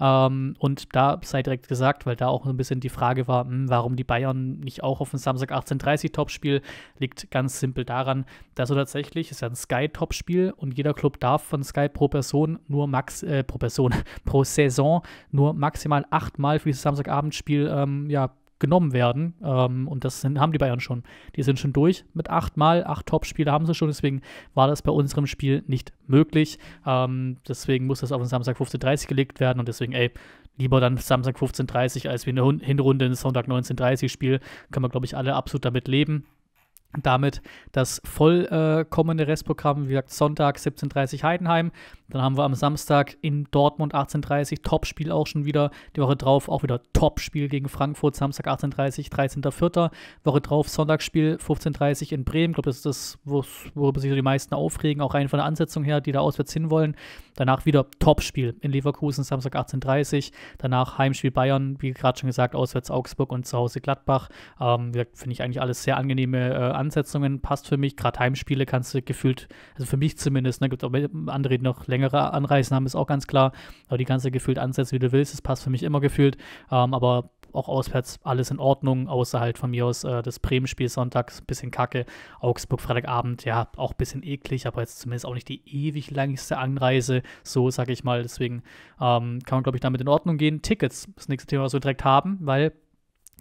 Ähm, und da sei direkt gesagt, weil da auch ein bisschen die Frage war, mh, hm, warum die Bayern nicht auch auf ein Samstag 18.30 Uhr Topspiel, liegt ganz simpel daran, dass er tatsächlich, ist ja ein Sky-Topspiel und jeder Club darf von Sky pro Person nur max, äh, pro Person, (laughs) pro Saison nur maximal achtmal für dieses Samstagabendspiel ähm, ja, genommen werden. Ähm, und das sind, haben die Bayern schon. Die sind schon durch mit achtmal, acht Top-Spiele haben sie schon. Deswegen war das bei unserem Spiel nicht möglich. Ähm, deswegen muss das auf den Samstag 15.30 Uhr gelegt werden. Und deswegen, ey, lieber dann Samstag 15.30 Uhr als wie eine Hinrunde in Sonntag 19.30 Uhr Spiel. Können wir, glaube ich, alle absolut damit leben damit das vollkommene äh, Restprogramm, wie gesagt, Sonntag 17.30 Heidenheim. Dann haben wir am Samstag in Dortmund 18.30 Topspiel auch schon wieder. Die Woche drauf auch wieder Topspiel gegen Frankfurt, Samstag 18.30 13.04. Woche drauf Sonntagsspiel 15.30 in Bremen. Ich glaube, das ist das, worüber sich die meisten aufregen, auch rein von der Ansetzung her, die da auswärts hinwollen. Danach wieder Topspiel in Leverkusen, Samstag 18.30 Danach Heimspiel Bayern, wie gerade schon gesagt, auswärts Augsburg und zu Hause Gladbach. Ähm, Finde ich eigentlich alles sehr angenehme äh, Ansetzungen, passt für mich. Gerade Heimspiele kannst du gefühlt, also für mich zumindest, ne, gibt auch andere, die noch längere Anreisen haben, ist auch ganz klar. Aber die kannst du gefühlt ansetzen, wie du willst. das passt für mich immer gefühlt. Ähm, aber auch auswärts alles in Ordnung, außer halt von mir aus äh, das Bremen-Spiel sonntags, bisschen kacke. Augsburg Freitagabend, ja, auch ein bisschen eklig, aber jetzt zumindest auch nicht die ewig langste Anreise, so sage ich mal. Deswegen ähm, kann man, glaube ich, damit in Ordnung gehen. Tickets, das nächste Thema, was wir direkt haben, weil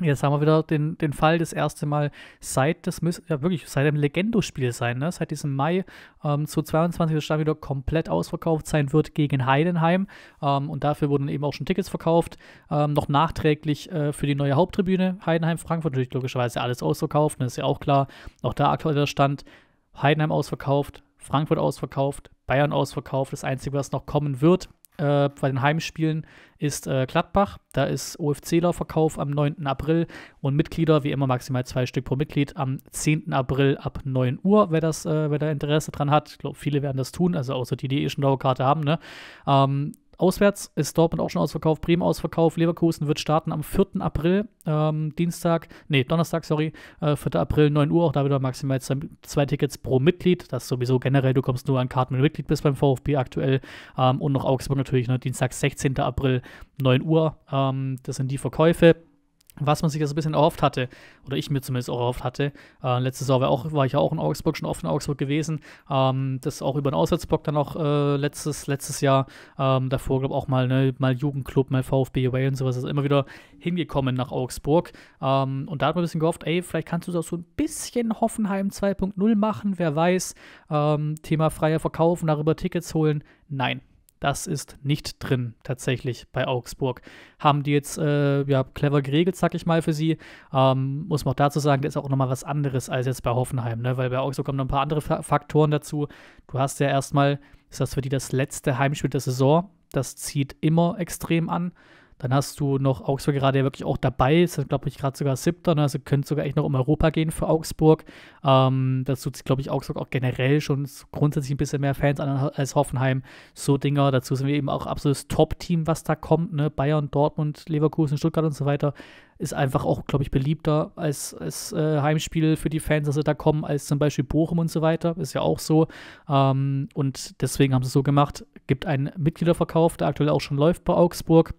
Jetzt haben wir wieder den, den Fall, das erste Mal seit, das müsste ja wirklich seit dem legendo sein, ne? seit diesem Mai ähm, zu 22 das Stadion wieder komplett ausverkauft sein wird gegen Heidenheim. Ähm, und dafür wurden eben auch schon Tickets verkauft, ähm, noch nachträglich äh, für die neue Haupttribüne Heidenheim-Frankfurt. Natürlich logischerweise alles ausverkauft, das ne? ist ja auch klar. Auch da aktueller Stand: Heidenheim ausverkauft, Frankfurt ausverkauft, Bayern ausverkauft. Das Einzige, was noch kommen wird, äh, bei den Heimspielen ist äh, Gladbach. Da ist OFC-Laufverkauf am 9. April und Mitglieder, wie immer, maximal zwei Stück pro Mitglied am 10. April ab 9 Uhr, wer, das, äh, wer da Interesse dran hat. Ich glaube, viele werden das tun, also außer die, die eh schon Dauerkarte haben. Ne? Ähm, Auswärts ist Dortmund auch schon ausverkauft, Bremen ausverkauft, Leverkusen wird starten am 4. April, ähm, Dienstag, nee, Donnerstag, sorry, äh, 4. April, 9 Uhr, auch da wieder maximal zwei, zwei, Tickets pro Mitglied, das ist sowieso generell, du kommst nur an Karten, wenn du Mitglied bist beim VfB aktuell ähm, und noch Augsburg natürlich, ne, Dienstag, 16. April, 9 Uhr, ähm, das sind die Verkäufe was man sich das also ein bisschen erhofft hatte, oder ich mir zumindest auch erhofft hatte. Äh, letztes Jahr war, auch, war, ich ja auch in Augsburg, schon oft in Augsburg gewesen. Ähm, das auch über den Auswärtsblock dann auch äh, letztes, letztes Jahr. Ähm, davor, glaube ich, auch mal, ne, mal Jugendclub, mal VfB Away und sowas. Also immer wieder hingekommen nach Augsburg. Ähm, und da hat man ein bisschen gehofft, ey, vielleicht kannst du das so ein bisschen Hoffenheim 2.0 machen, wer weiß. Ähm, Thema freier Verkauf darüber Tickets holen. Nein, das ist nicht drin tatsächlich bei Augsburg. Haben die jetzt äh, ja, clever geregelt, sag ich mal, für sie. Ähm, muss man auch dazu sagen, das ist auch nochmal was anderes als jetzt bei Hoffenheim, ne? weil bei Augsburg kommen noch ein paar andere Faktoren dazu. Du hast ja erstmal, ist das für die das letzte Heimspiel der Saison. Das zieht immer extrem an. Dann hast du noch Augsburg gerade ja wirklich auch dabei, ist glaube ich gerade sogar siebter, ne? also könnte sogar echt noch um Europa gehen für Augsburg. Ähm, das tut sich glaube ich Augsburg auch generell schon grundsätzlich ein bisschen mehr Fans an als Hoffenheim. So Dinger, dazu sind wir eben auch absolutes Top-Team, was da kommt, ne? Bayern, Dortmund, Leverkusen, Stuttgart und so weiter ist einfach auch, glaube ich, beliebter als, als äh, Heimspiel für die Fans, dass sie da kommen, als zum Beispiel Bochum und so weiter. Ist ja auch so. Ähm, und deswegen haben sie es so gemacht. Gibt einen Mitgliederverkauf, der aktuell auch schon läuft bei Augsburg.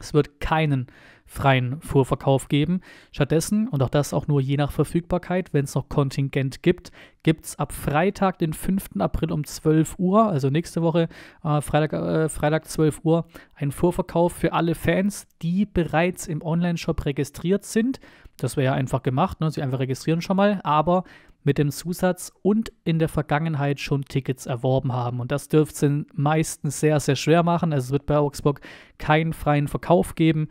Es wird keinen freien Vorverkauf geben. Stattdessen, und auch das auch nur je nach Verfügbarkeit, wenn es noch Kontingent gibt, gibt es ab Freitag, den 5. April um 12 Uhr, also nächste Woche, äh, Freitag, äh, Freitag 12 Uhr, einen Vorverkauf für alle Fans, die bereits im Online-Shop registriert sind. Das wäre ja einfach gemacht, ne? sie einfach registrieren schon mal, aber mit dem Zusatz und in der Vergangenheit schon Tickets erworben haben. Und das dürfte es den meisten sehr, sehr schwer machen. Also es wird bei Augsburg keinen freien Verkauf geben.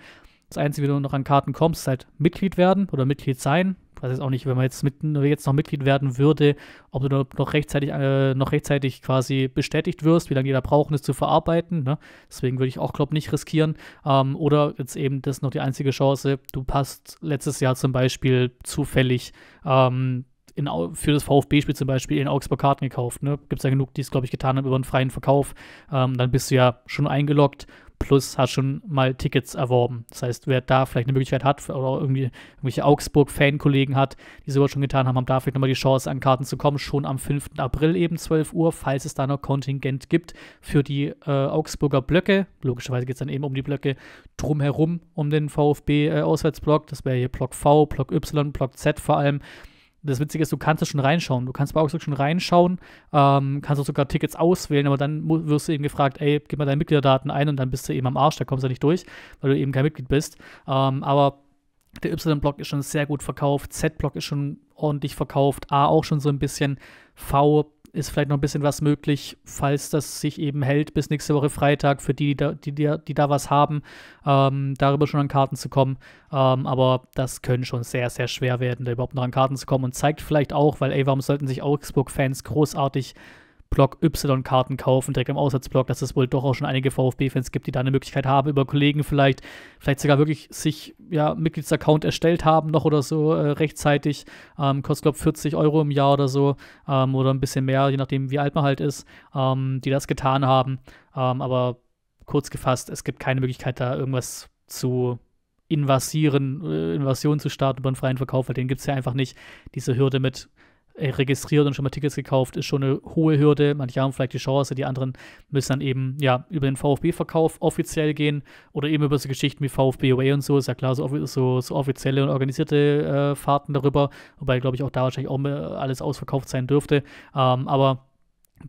Das Einzige, wie du noch an Karten kommst, ist halt Mitglied werden oder Mitglied sein. Ich weiß jetzt auch nicht, wenn man jetzt, mit, jetzt noch Mitglied werden würde, ob du noch rechtzeitig, äh, noch rechtzeitig quasi bestätigt wirst, wie lange die da brauchen, es zu verarbeiten. Ne? Deswegen würde ich auch, glaube ich, nicht riskieren. Ähm, oder jetzt eben, das ist noch die einzige Chance, du passt letztes Jahr zum Beispiel zufällig ähm, in, für das VfB-Spiel zum Beispiel in Augsburg Karten gekauft. Ne? Gibt es ja genug, die es, glaube ich, getan haben über einen freien Verkauf. Ähm, dann bist du ja schon eingeloggt, plus hast schon mal Tickets erworben. Das heißt, wer da vielleicht eine Möglichkeit hat oder irgendwie irgendwelche Augsburg-Fan-Kollegen hat, die sowas schon getan haben, haben da vielleicht nochmal die Chance, an Karten zu kommen, schon am 5. April eben 12 Uhr, falls es da noch Kontingent gibt für die äh, Augsburger Blöcke. Logischerweise geht es dann eben um die Blöcke drumherum, um den VfB-Auswärtsblock. Äh, das wäre hier Block V, Block Y, Block Z vor allem das Witzige ist, du kannst es schon reinschauen. Du kannst bei Augsburg schon reinschauen, ähm, kannst auch sogar Tickets auswählen, aber dann wirst du eben gefragt, ey, gib mal deine Mitgliederdaten ein und dann bist du eben am Arsch, da kommst du nicht durch, weil du eben kein Mitglied bist. Ähm, aber der Y-Block ist schon sehr gut verkauft, Z-Block ist schon ordentlich verkauft, A auch schon so ein bisschen, V ist vielleicht noch ein bisschen was möglich, falls das sich eben hält, bis nächste Woche Freitag für die, die da, die, die da was haben, ähm, darüber schon an Karten zu kommen. Ähm, aber das können schon sehr, sehr schwer werden, da überhaupt noch an Karten zu kommen und zeigt vielleicht auch, weil, ey, warum sollten sich Augsburg-Fans großartig Block Y-Karten kaufen, direkt im Aussatzblock, dass es wohl doch auch schon einige VfB-Fans gibt, die da eine Möglichkeit haben, über Kollegen vielleicht, vielleicht sogar wirklich sich ja, Mitgliedsaccount erstellt haben noch oder so äh, rechtzeitig. Ähm, kostet, glaube ich, 40 Euro im Jahr oder so ähm, oder ein bisschen mehr, je nachdem, wie alt man halt ist, ähm, die das getan haben. Ähm, aber kurz gefasst, es gibt keine Möglichkeit, da irgendwas zu invasieren, äh, Invasion zu starten über einen freien Verkauf, weil den gibt es ja einfach nicht. Diese Hürde mit äh, registriert und schon mal Tickets gekauft, ist schon eine hohe Hürde. Manche haben vielleicht die Chance, die anderen müssen dann eben ja über den VfB-Verkauf offiziell gehen oder eben über so Geschichten wie VfB Away und so, ist ja klar, so, so, so offizielle und organisierte äh, Fahrten darüber, wobei, glaube ich, auch da wahrscheinlich auch äh, alles ausverkauft sein dürfte. Ähm, aber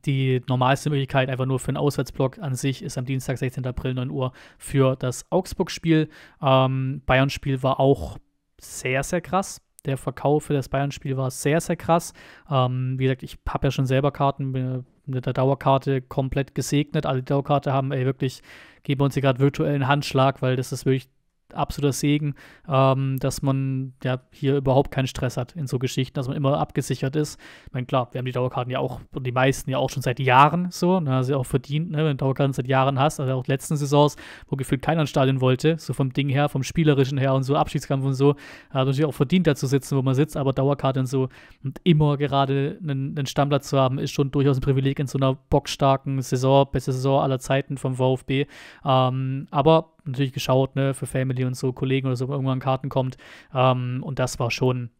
die normalste Möglichkeit einfach nur für einen Auswärtsblock an sich ist am Dienstag, 16. April, 9 Uhr für das Augsburg-Spiel. Ähm, Bayern-Spiel war auch sehr, sehr krass der Verkauf für das Bayern-Spiel war sehr, sehr krass. Ähm, wie gesagt, ich habe ja schon selber Karten äh, mit der Dauerkarte komplett gesegnet. Alle Dauerkarte haben, ey, wirklich, geben uns hier gerade virtuellen Handschlag, weil das ist wirklich absoluter Segen, ähm, dass man ja hier überhaupt keinen Stress hat in so Geschichten, dass man immer abgesichert ist. Ich meine, klar, wir haben die Dauerkarten ja auch, die meisten ja auch schon seit Jahren so, ne, also auch verdient, ne, wenn du Dauerkarten seit Jahren hast, also auch letzten Saisons, wo gefühlt keiner ins Stadion wollte, so vom Ding her, vom Spielerischen her und so, Abschiedskampf und so, hat natürlich auch verdient, da zu sitzen, wo man sitzt, aber Dauerkarten und so und immer gerade einen, einen Stammplatz zu haben, ist schon durchaus ein Privileg in so einer bockstarken Saison, beste Saison aller Zeiten vom VfB. Ähm, aber natürlich geschaut, ne, für Family und so, Kollegen oder so, wenn irgendwann Karten kommt. Ähm, und das war schon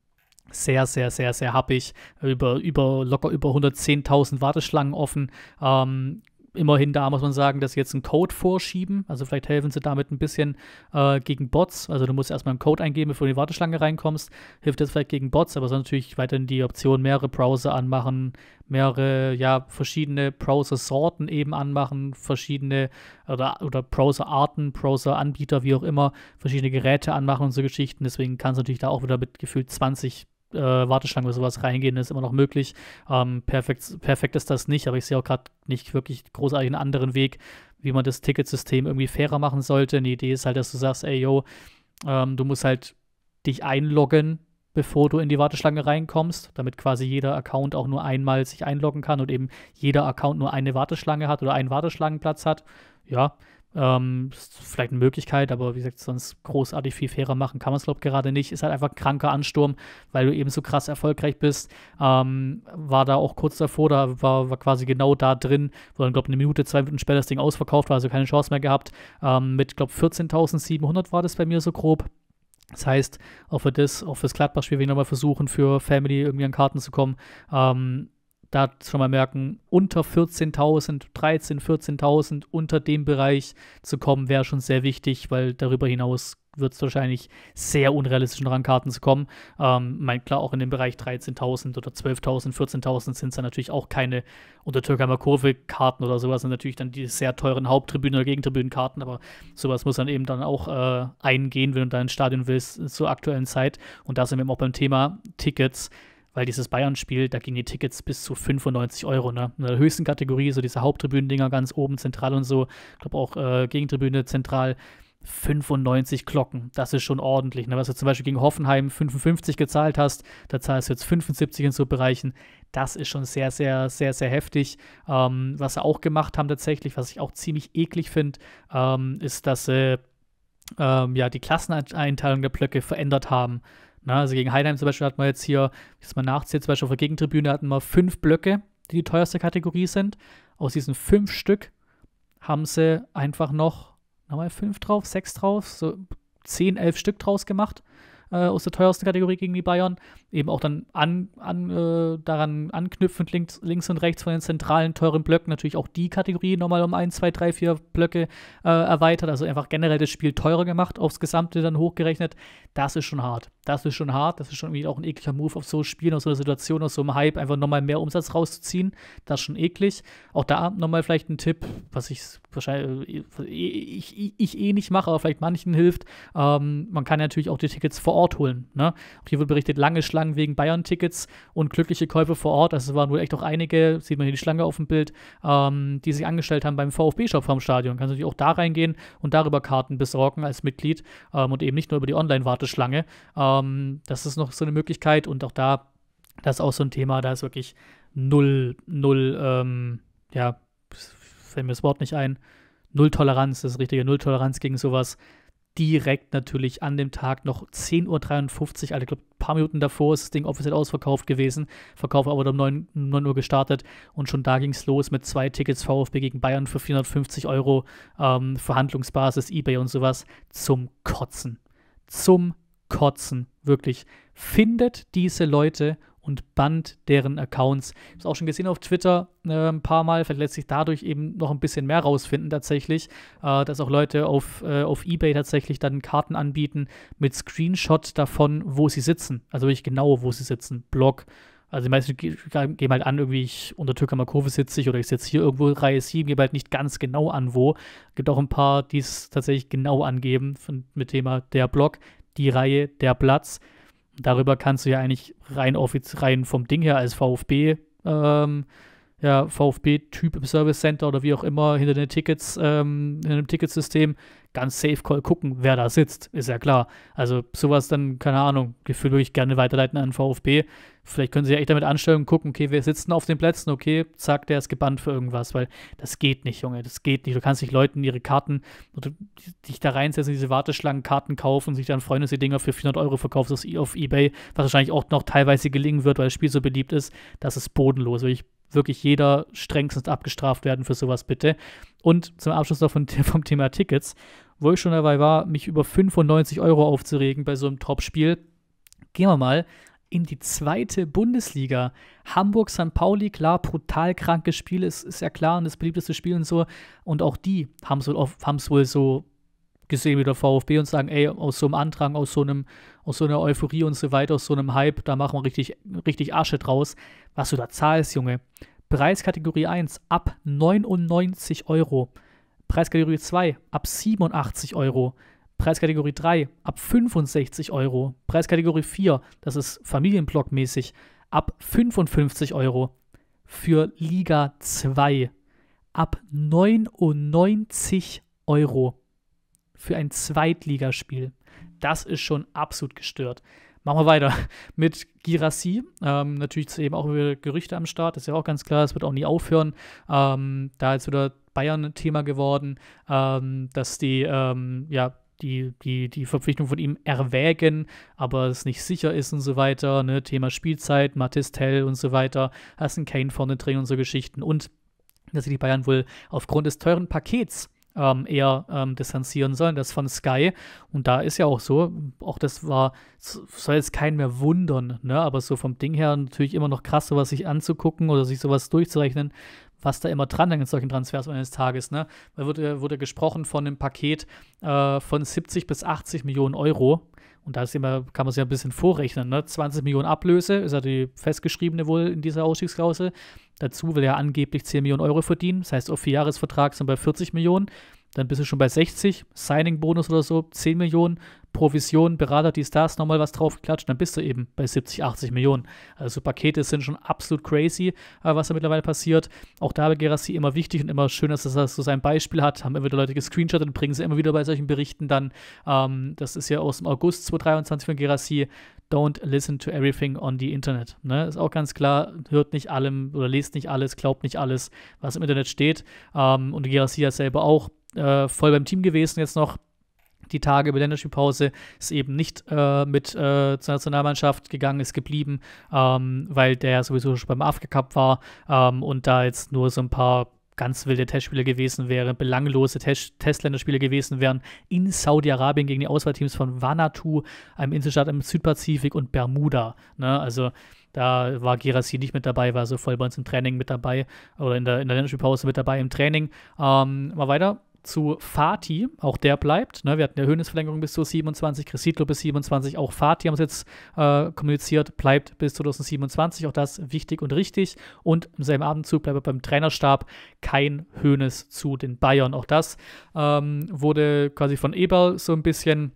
sehr, sehr, sehr, sehr happig. Über, über locker über 110.000 Warteschlangen offen. Ähm, immerhin da muss man sagen, dass sie jetzt einen Code vorschieben. Also vielleicht helfen sie damit ein bisschen äh, gegen Bots. Also du musst erstmal einen Code eingeben, bevor du in die Warteschlange reinkommst. Hilft das vielleicht gegen Bots, aber sonst natürlich weiterhin die Option mehrere Browser anmachen, mehrere, ja, verschiedene Browser-Sorten eben anmachen, verschiedene oder, oder Browser-Arten, Browser-Anbieter, wie auch immer, verschiedene Geräte anmachen und so Geschichten. Deswegen kannst du natürlich da auch wieder mit gefühlt 20 äh, Warteschlangen oder sowas reingehen, ist immer noch möglich. Ähm, perfekt, perfekt ist das nicht, aber ich sehe auch gerade nicht wirklich großartig einen anderen Weg, wie man das Ticketsystem irgendwie fairer machen sollte. Die Idee ist halt, dass du sagst, ey, yo, ähm, du musst halt dich einloggen, bevor du in die Warteschlange reinkommst, damit quasi jeder Account auch nur einmal sich einloggen kann und eben jeder Account nur eine Warteschlange hat oder einen Warteschlangenplatz hat. Ja, ähm, ist vielleicht eine Möglichkeit, aber wie gesagt, sonst großartig viel fairer machen kann man es, glaube ich, gerade nicht. Ist halt einfach kranker Ansturm, weil du eben so krass erfolgreich bist. Ähm, war da auch kurz davor, da war, war quasi genau da drin, wo dann, glaube ich, eine Minute, zwei Minuten später das Ding ausverkauft war, also keine Chance mehr gehabt. Ähm, mit, glaube 14.700 war das bei mir so grob. Das heißt, auch für das, auch fürs Gladbach-Spiel will ich nochmal versuchen, für Family irgendwie an Karten zu kommen. Ähm, da schon mal merken, unter 14.000, 13.000, 14.000 unter dem Bereich zu kommen, wäre schon sehr wichtig, weil darüber hinaus wird es wahrscheinlich sehr unrealistisch, noch an Karten zu kommen. Ähm, mein, klar, auch in dem Bereich 13.000 oder 12.000, 14.000 sind es dann natürlich auch keine unter Türkheimer Kurve Karten oder sowas. Sind natürlich dann die sehr teuren Haupttribünen oder Gegentribünenkarten, aber sowas muss dann eben dann auch äh, eingehen, wenn du dein Stadion willst äh, zur aktuellen Zeit. Und da sind wir eben auch beim Thema Tickets weil dieses Bayern-Spiel, da gingen die Tickets bis zu 95 Euro, ne? In der höchsten Kategorie, so diese Haupttribünen-Dinger ganz oben, zentral und so, ich glaube auch äh, Gegentribüne zentral, 95 Glocken, das ist schon ordentlich. Ne? Was du zum Beispiel gegen Hoffenheim 55 gezahlt hast, da zahlst du jetzt 75 in so Bereichen, das ist schon sehr, sehr, sehr, sehr heftig. Ähm, was sie auch gemacht haben tatsächlich, was ich auch ziemlich eklig finde, ähm, ist, dass sie äh, ähm, ja, die Klasseneinteilung der Blöcke verändert haben. Na, also gegen Heidenheim zum Beispiel hatten wir jetzt hier, jetzt mal nachzählt, zum Beispiel auf der Gegentribüne hatten wir fünf Blöcke, die die teuerste Kategorie sind. Aus diesen fünf Stück haben sie einfach noch nochmal fünf drauf, sechs drauf, so zehn, elf Stück draus gemacht äh, aus der teuersten Kategorie gegen die Bayern. Eben auch dann an, an, äh, daran anknüpfend links, links, und rechts von den zentralen teuren Blöcken natürlich auch die Kategorie nochmal um ein, zwei, drei, vier Blöcke äh, erweitert. Also einfach generell das Spiel teurer gemacht, aufs Gesamte dann hochgerechnet. Das ist schon hart das ist schon hart, das ist schon irgendwie auch ein ekliger Move auf so Spielen, aus so einer Situation, aus so einem Hype, einfach nochmal mehr Umsatz rauszuziehen. Das ist schon eklig. Auch da nochmal vielleicht ein Tipp, was ich wahrscheinlich ich, ich, ich eh nicht mache, aber vielleicht manchen hilft. Ähm, man kann ja natürlich auch die Tickets vor Ort holen. Ne? Auch hier wird berichtet, lange Schlangen wegen Bayern-Tickets und glückliche Käufe vor Ort. Also es waren wohl echt auch einige, sieht man hier die Schlange auf dem Bild, ähm, die sich angestellt haben beim VfB-Shop vom Stadion. Kannst natürlich auch da reingehen und darüber Karten besorgen als Mitglied ähm, und eben nicht nur über die Online-Warteschlange. Ähm, ähm, das ist noch so eine Möglichkeit und auch da, das ist auch so ein Thema, da ist wirklich null, null, ähm, ja, fällt mir das Wort nicht ein, null Toleranz, das ist richtige null Toleranz gegen sowas. Direkt natürlich an dem Tag noch 10.53 Uhr, also ich glaube, ein paar Minuten davor ist das Ding offiziell ausverkauft gewesen. Verkauf aber um 9, 9 Uhr gestartet und schon da ging es los mit zwei Tickets VfB gegen Bayern für 450 Euro, ähm, Verhandlungsbasis, Ebay und sowas. Zum Kotzen. Zum Kotzen kotzen. Wirklich. Findet diese Leute und bannt deren Accounts. Ich habe es auch schon gesehen auf Twitter äh, ein paar Mal. Vielleicht lässt sich dadurch eben noch ein bisschen mehr rausfinden tatsächlich, äh, dass auch Leute auf, äh, auf Ebay tatsächlich dann Karten anbieten mit Screenshot davon, wo sie sitzen. Also wirklich genau, wo sie sitzen. Blog. Also die meisten geben halt an, irgendwie ich unter Türkamer Kurve sitze ich oder ich sitze hier irgendwo Reihe 7, gebe halt nicht ganz genau an, wo. Gibt auch ein paar, die es tatsächlich genau angeben von, mit Thema der Blog die Reihe, der Platz. Darüber kannst du ja eigentlich rein, rein vom Ding her als VfB ähm, ja, VfB-Typ im Service Center oder wie auch immer hinter den Tickets, ähm, in einem Ticketsystem ganz safe call gucken, wer da sitzt, ist ja klar. Also sowas dann, keine Ahnung, gefühlt würde ich gerne weiterleiten an VfB. Vielleicht können sie ja echt damit anstellen und gucken, okay, wir sitzen auf den Plätzen, okay, zack, der ist gebannt für irgendwas, weil das geht nicht, Junge, das geht nicht. Du kannst nicht Leuten ihre Karten, oder dich da reinsetzen, diese Warteschlangen, Karten kaufen, sich dann freuen, dass die Dinger für 400 Euro verkaufst auf Ebay, was wahrscheinlich auch noch teilweise gelingen wird, weil das Spiel so beliebt ist. Das ist bodenlos, Ich wirklich jeder strengstens abgestraft werden für sowas bitte. Und zum Abschluss noch von, vom Thema Tickets, wo ich schon dabei war, mich über 95 Euro aufzuregen bei so einem Topspiel. Gehen wir mal in die zweite Bundesliga. Hamburg, St. Pauli, klar, brutal krankes Spiel, ist, ist ja klar, und das beliebteste Spiel und so. Und auch die haben es wohl, so gesehen wie der VfB und sagen, ey, aus so einem Andrang, aus so einem, aus so einer Euphorie und so weiter, aus so einem Hype, da machen wir richtig, richtig Asche draus. Was du da zahlst, Junge. Preiskategorie 1 ab 99 Euro. Preiskategorie 2 ab 87 Euro. Preiskategorie 3 ab 65 Euro. Preiskategorie 4, das ist Familienblock-mäßig, ab 55 Euro. Für Liga 2 ab 99 Euro für ein Zweitligaspiel. Das ist schon absolut gestört. Machen wir weiter (laughs) mit Girassi. Ähm, natürlich ist eben auch wieder Gerüchte am Start, das ist ja auch ganz klar, es wird auch nie aufhören. Ähm, da ist wieder Bayern ein Thema geworden, ähm, dass die, ähm, ja, die, die, die Verpflichtung von ihm erwägen, aber es nicht sicher ist und so weiter. Ne? Thema Spielzeit, Mathis Tell und so weiter, Hassan Kane vorne drin und so Geschichten. Und dass sie die Bayern wohl aufgrund des teuren Pakets ähm, eher ähm, distanzieren sollen, das von Sky. Und da ist ja auch so, auch das war, soll jetzt keinen mehr wundern, ne? aber so vom Ding her natürlich immer noch krass, sowas sich anzugucken oder sich sowas durchzurechnen, was da immer dran hängt in solchen Transfers eines Tages. Ne? Da wurde, äh, wurde gesprochen von einem Paket äh, von 70 bis 80 Millionen Euro. Und da ist immer, kann man sich ja ein bisschen vorrechnen. Ne? 20 Millionen Ablöse ist ja die festgeschriebene wohl in dieser Ausstiegsklausel. Dazu will er angeblich 10 Millionen Euro verdienen. Das heißt, auf vier Jahresvertrag sind bei 40 Millionen. Dann bist du schon bei 60. Signing-Bonus oder so, 10 Millionen. Provisionen, Berater, die Stars nochmal was draufklatscht, dann bist du eben bei 70, 80 Millionen. Also Pakete sind schon absolut crazy, äh, was da mittlerweile passiert. Auch da war Gerassi immer wichtig und immer schön, dass er so sein Beispiel hat. Haben immer wieder Leute gescreenshot und bringen sie immer wieder bei solchen Berichten dann. Ähm, das ist ja aus dem August 2023 von Gerassi. Don't listen to everything on the Internet. Ne? Ist auch ganz klar, hört nicht allem oder lest nicht alles, glaubt nicht alles, was im Internet steht. Ähm, und Gerassi ja selber auch äh, voll beim Team gewesen jetzt noch die Tage über die Länderspielpause ist eben nicht äh, mit äh, zur Nationalmannschaft gegangen, ist geblieben, ähm, weil der sowieso schon beim Afrika Cup war ähm, und da jetzt nur so ein paar ganz wilde Testspiele gewesen wären, belanglose Test Testländerspiele gewesen wären in Saudi-Arabien gegen die Auswahlteams von Vanuatu, einem Inselstaat im Südpazifik und Bermuda. Ne? Also da war Gerasi nicht mit dabei, war so voll bei uns im Training mit dabei oder in der, in der Länderspielpause mit dabei im Training. Ähm, mal weiter zu Fatih, auch der bleibt. Ne? Wir hatten ja Höhnesverlängerung bis zu 27, Cresito bis 27, auch Fatih haben es jetzt äh, kommuniziert, bleibt bis 2027, auch das wichtig und richtig. Und im selben Abendzug bleibt beim Trainerstab kein Höhnes zu den Bayern. Auch das ähm, wurde quasi von Eberl so ein bisschen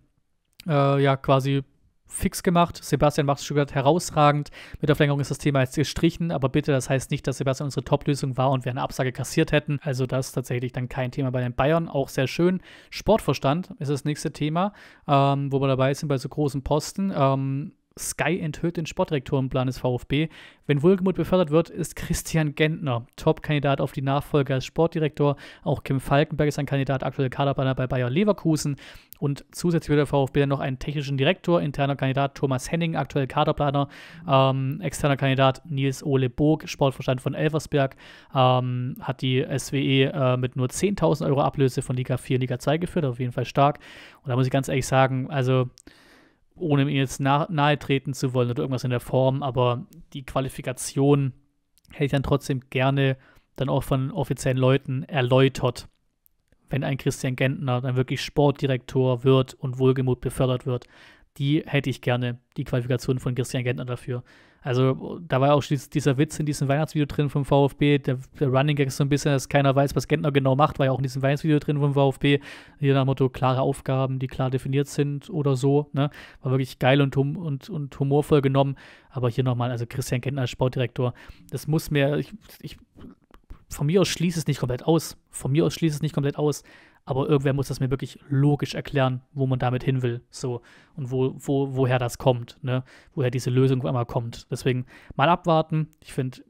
äh, ja quasi fix gemacht. Sebastian macht Stuttgart herausragend. Mit der Verlängerung ist das Thema jetzt gestrichen, aber bitte, das heißt nicht, dass Sebastian unsere Top-Lösung war und wir eine Absage kassiert hätten. Also das ist tatsächlich dann kein Thema bei den Bayern. Auch sehr schön. Sportverstand ist das nächste Thema, ähm, wo wir dabei sind bei so großen Posten. Ähm, Sky enthüllt den Sportdirektorenplan des VfB. Wenn Wohlgemuth befördert wird, ist Christian Gentner Top-Kandidat auf die Nachfolge als Sportdirektor. Auch Kim Falkenberg ist ein Kandidat, aktuell Kaderplaner bei Bayer Leverkusen. Und zusätzlich wird der VfB dann noch einen technischen Direktor, interner Kandidat Thomas Henning, aktuell Kaderplaner, ähm, externer Kandidat Nils Ole Bog, Sportverstand von Elversberg, ähm, hat die SWE äh, mit nur 10.000 Euro Ablöse von Liga 4, Liga 2 geführt, auf jeden Fall stark. Und da muss ich ganz ehrlich sagen, also ohne ihm jetzt nahe treten zu wollen oder irgendwas in der Form, aber die Qualifikation hätte ich dann trotzdem gerne dann auch von offiziellen Leuten erläutert, wenn ein Christian Gentner dann wirklich Sportdirektor wird und wohlgemut befördert wird. Die hätte ich gerne, die Qualifikation von Christian Gentner dafür. Also da war auch dieser Witz in diesem Weihnachtsvideo drin vom VfB, der, der Running Gag ist so ein bisschen, dass keiner weiß, was Gentner genau macht, war ja auch in diesem Weihnachtsvideo drin vom VfB, hier nach dem Motto klare Aufgaben, die klar definiert sind oder so, ne? War wirklich geil und, hum und, und humorvoll genommen, aber hier nochmal, also Christian Gentner als Sportdirektor, das muss mir, ich, ich von mir aus schließt es nicht komplett aus. Von mir aus schließt es nicht komplett aus aber irgendwer muss das mir wirklich logisch erklären, wo man damit hin will, so und wo, wo woher das kommt, ne? woher diese Lösung einmal kommt. Deswegen mal abwarten. Ich finde,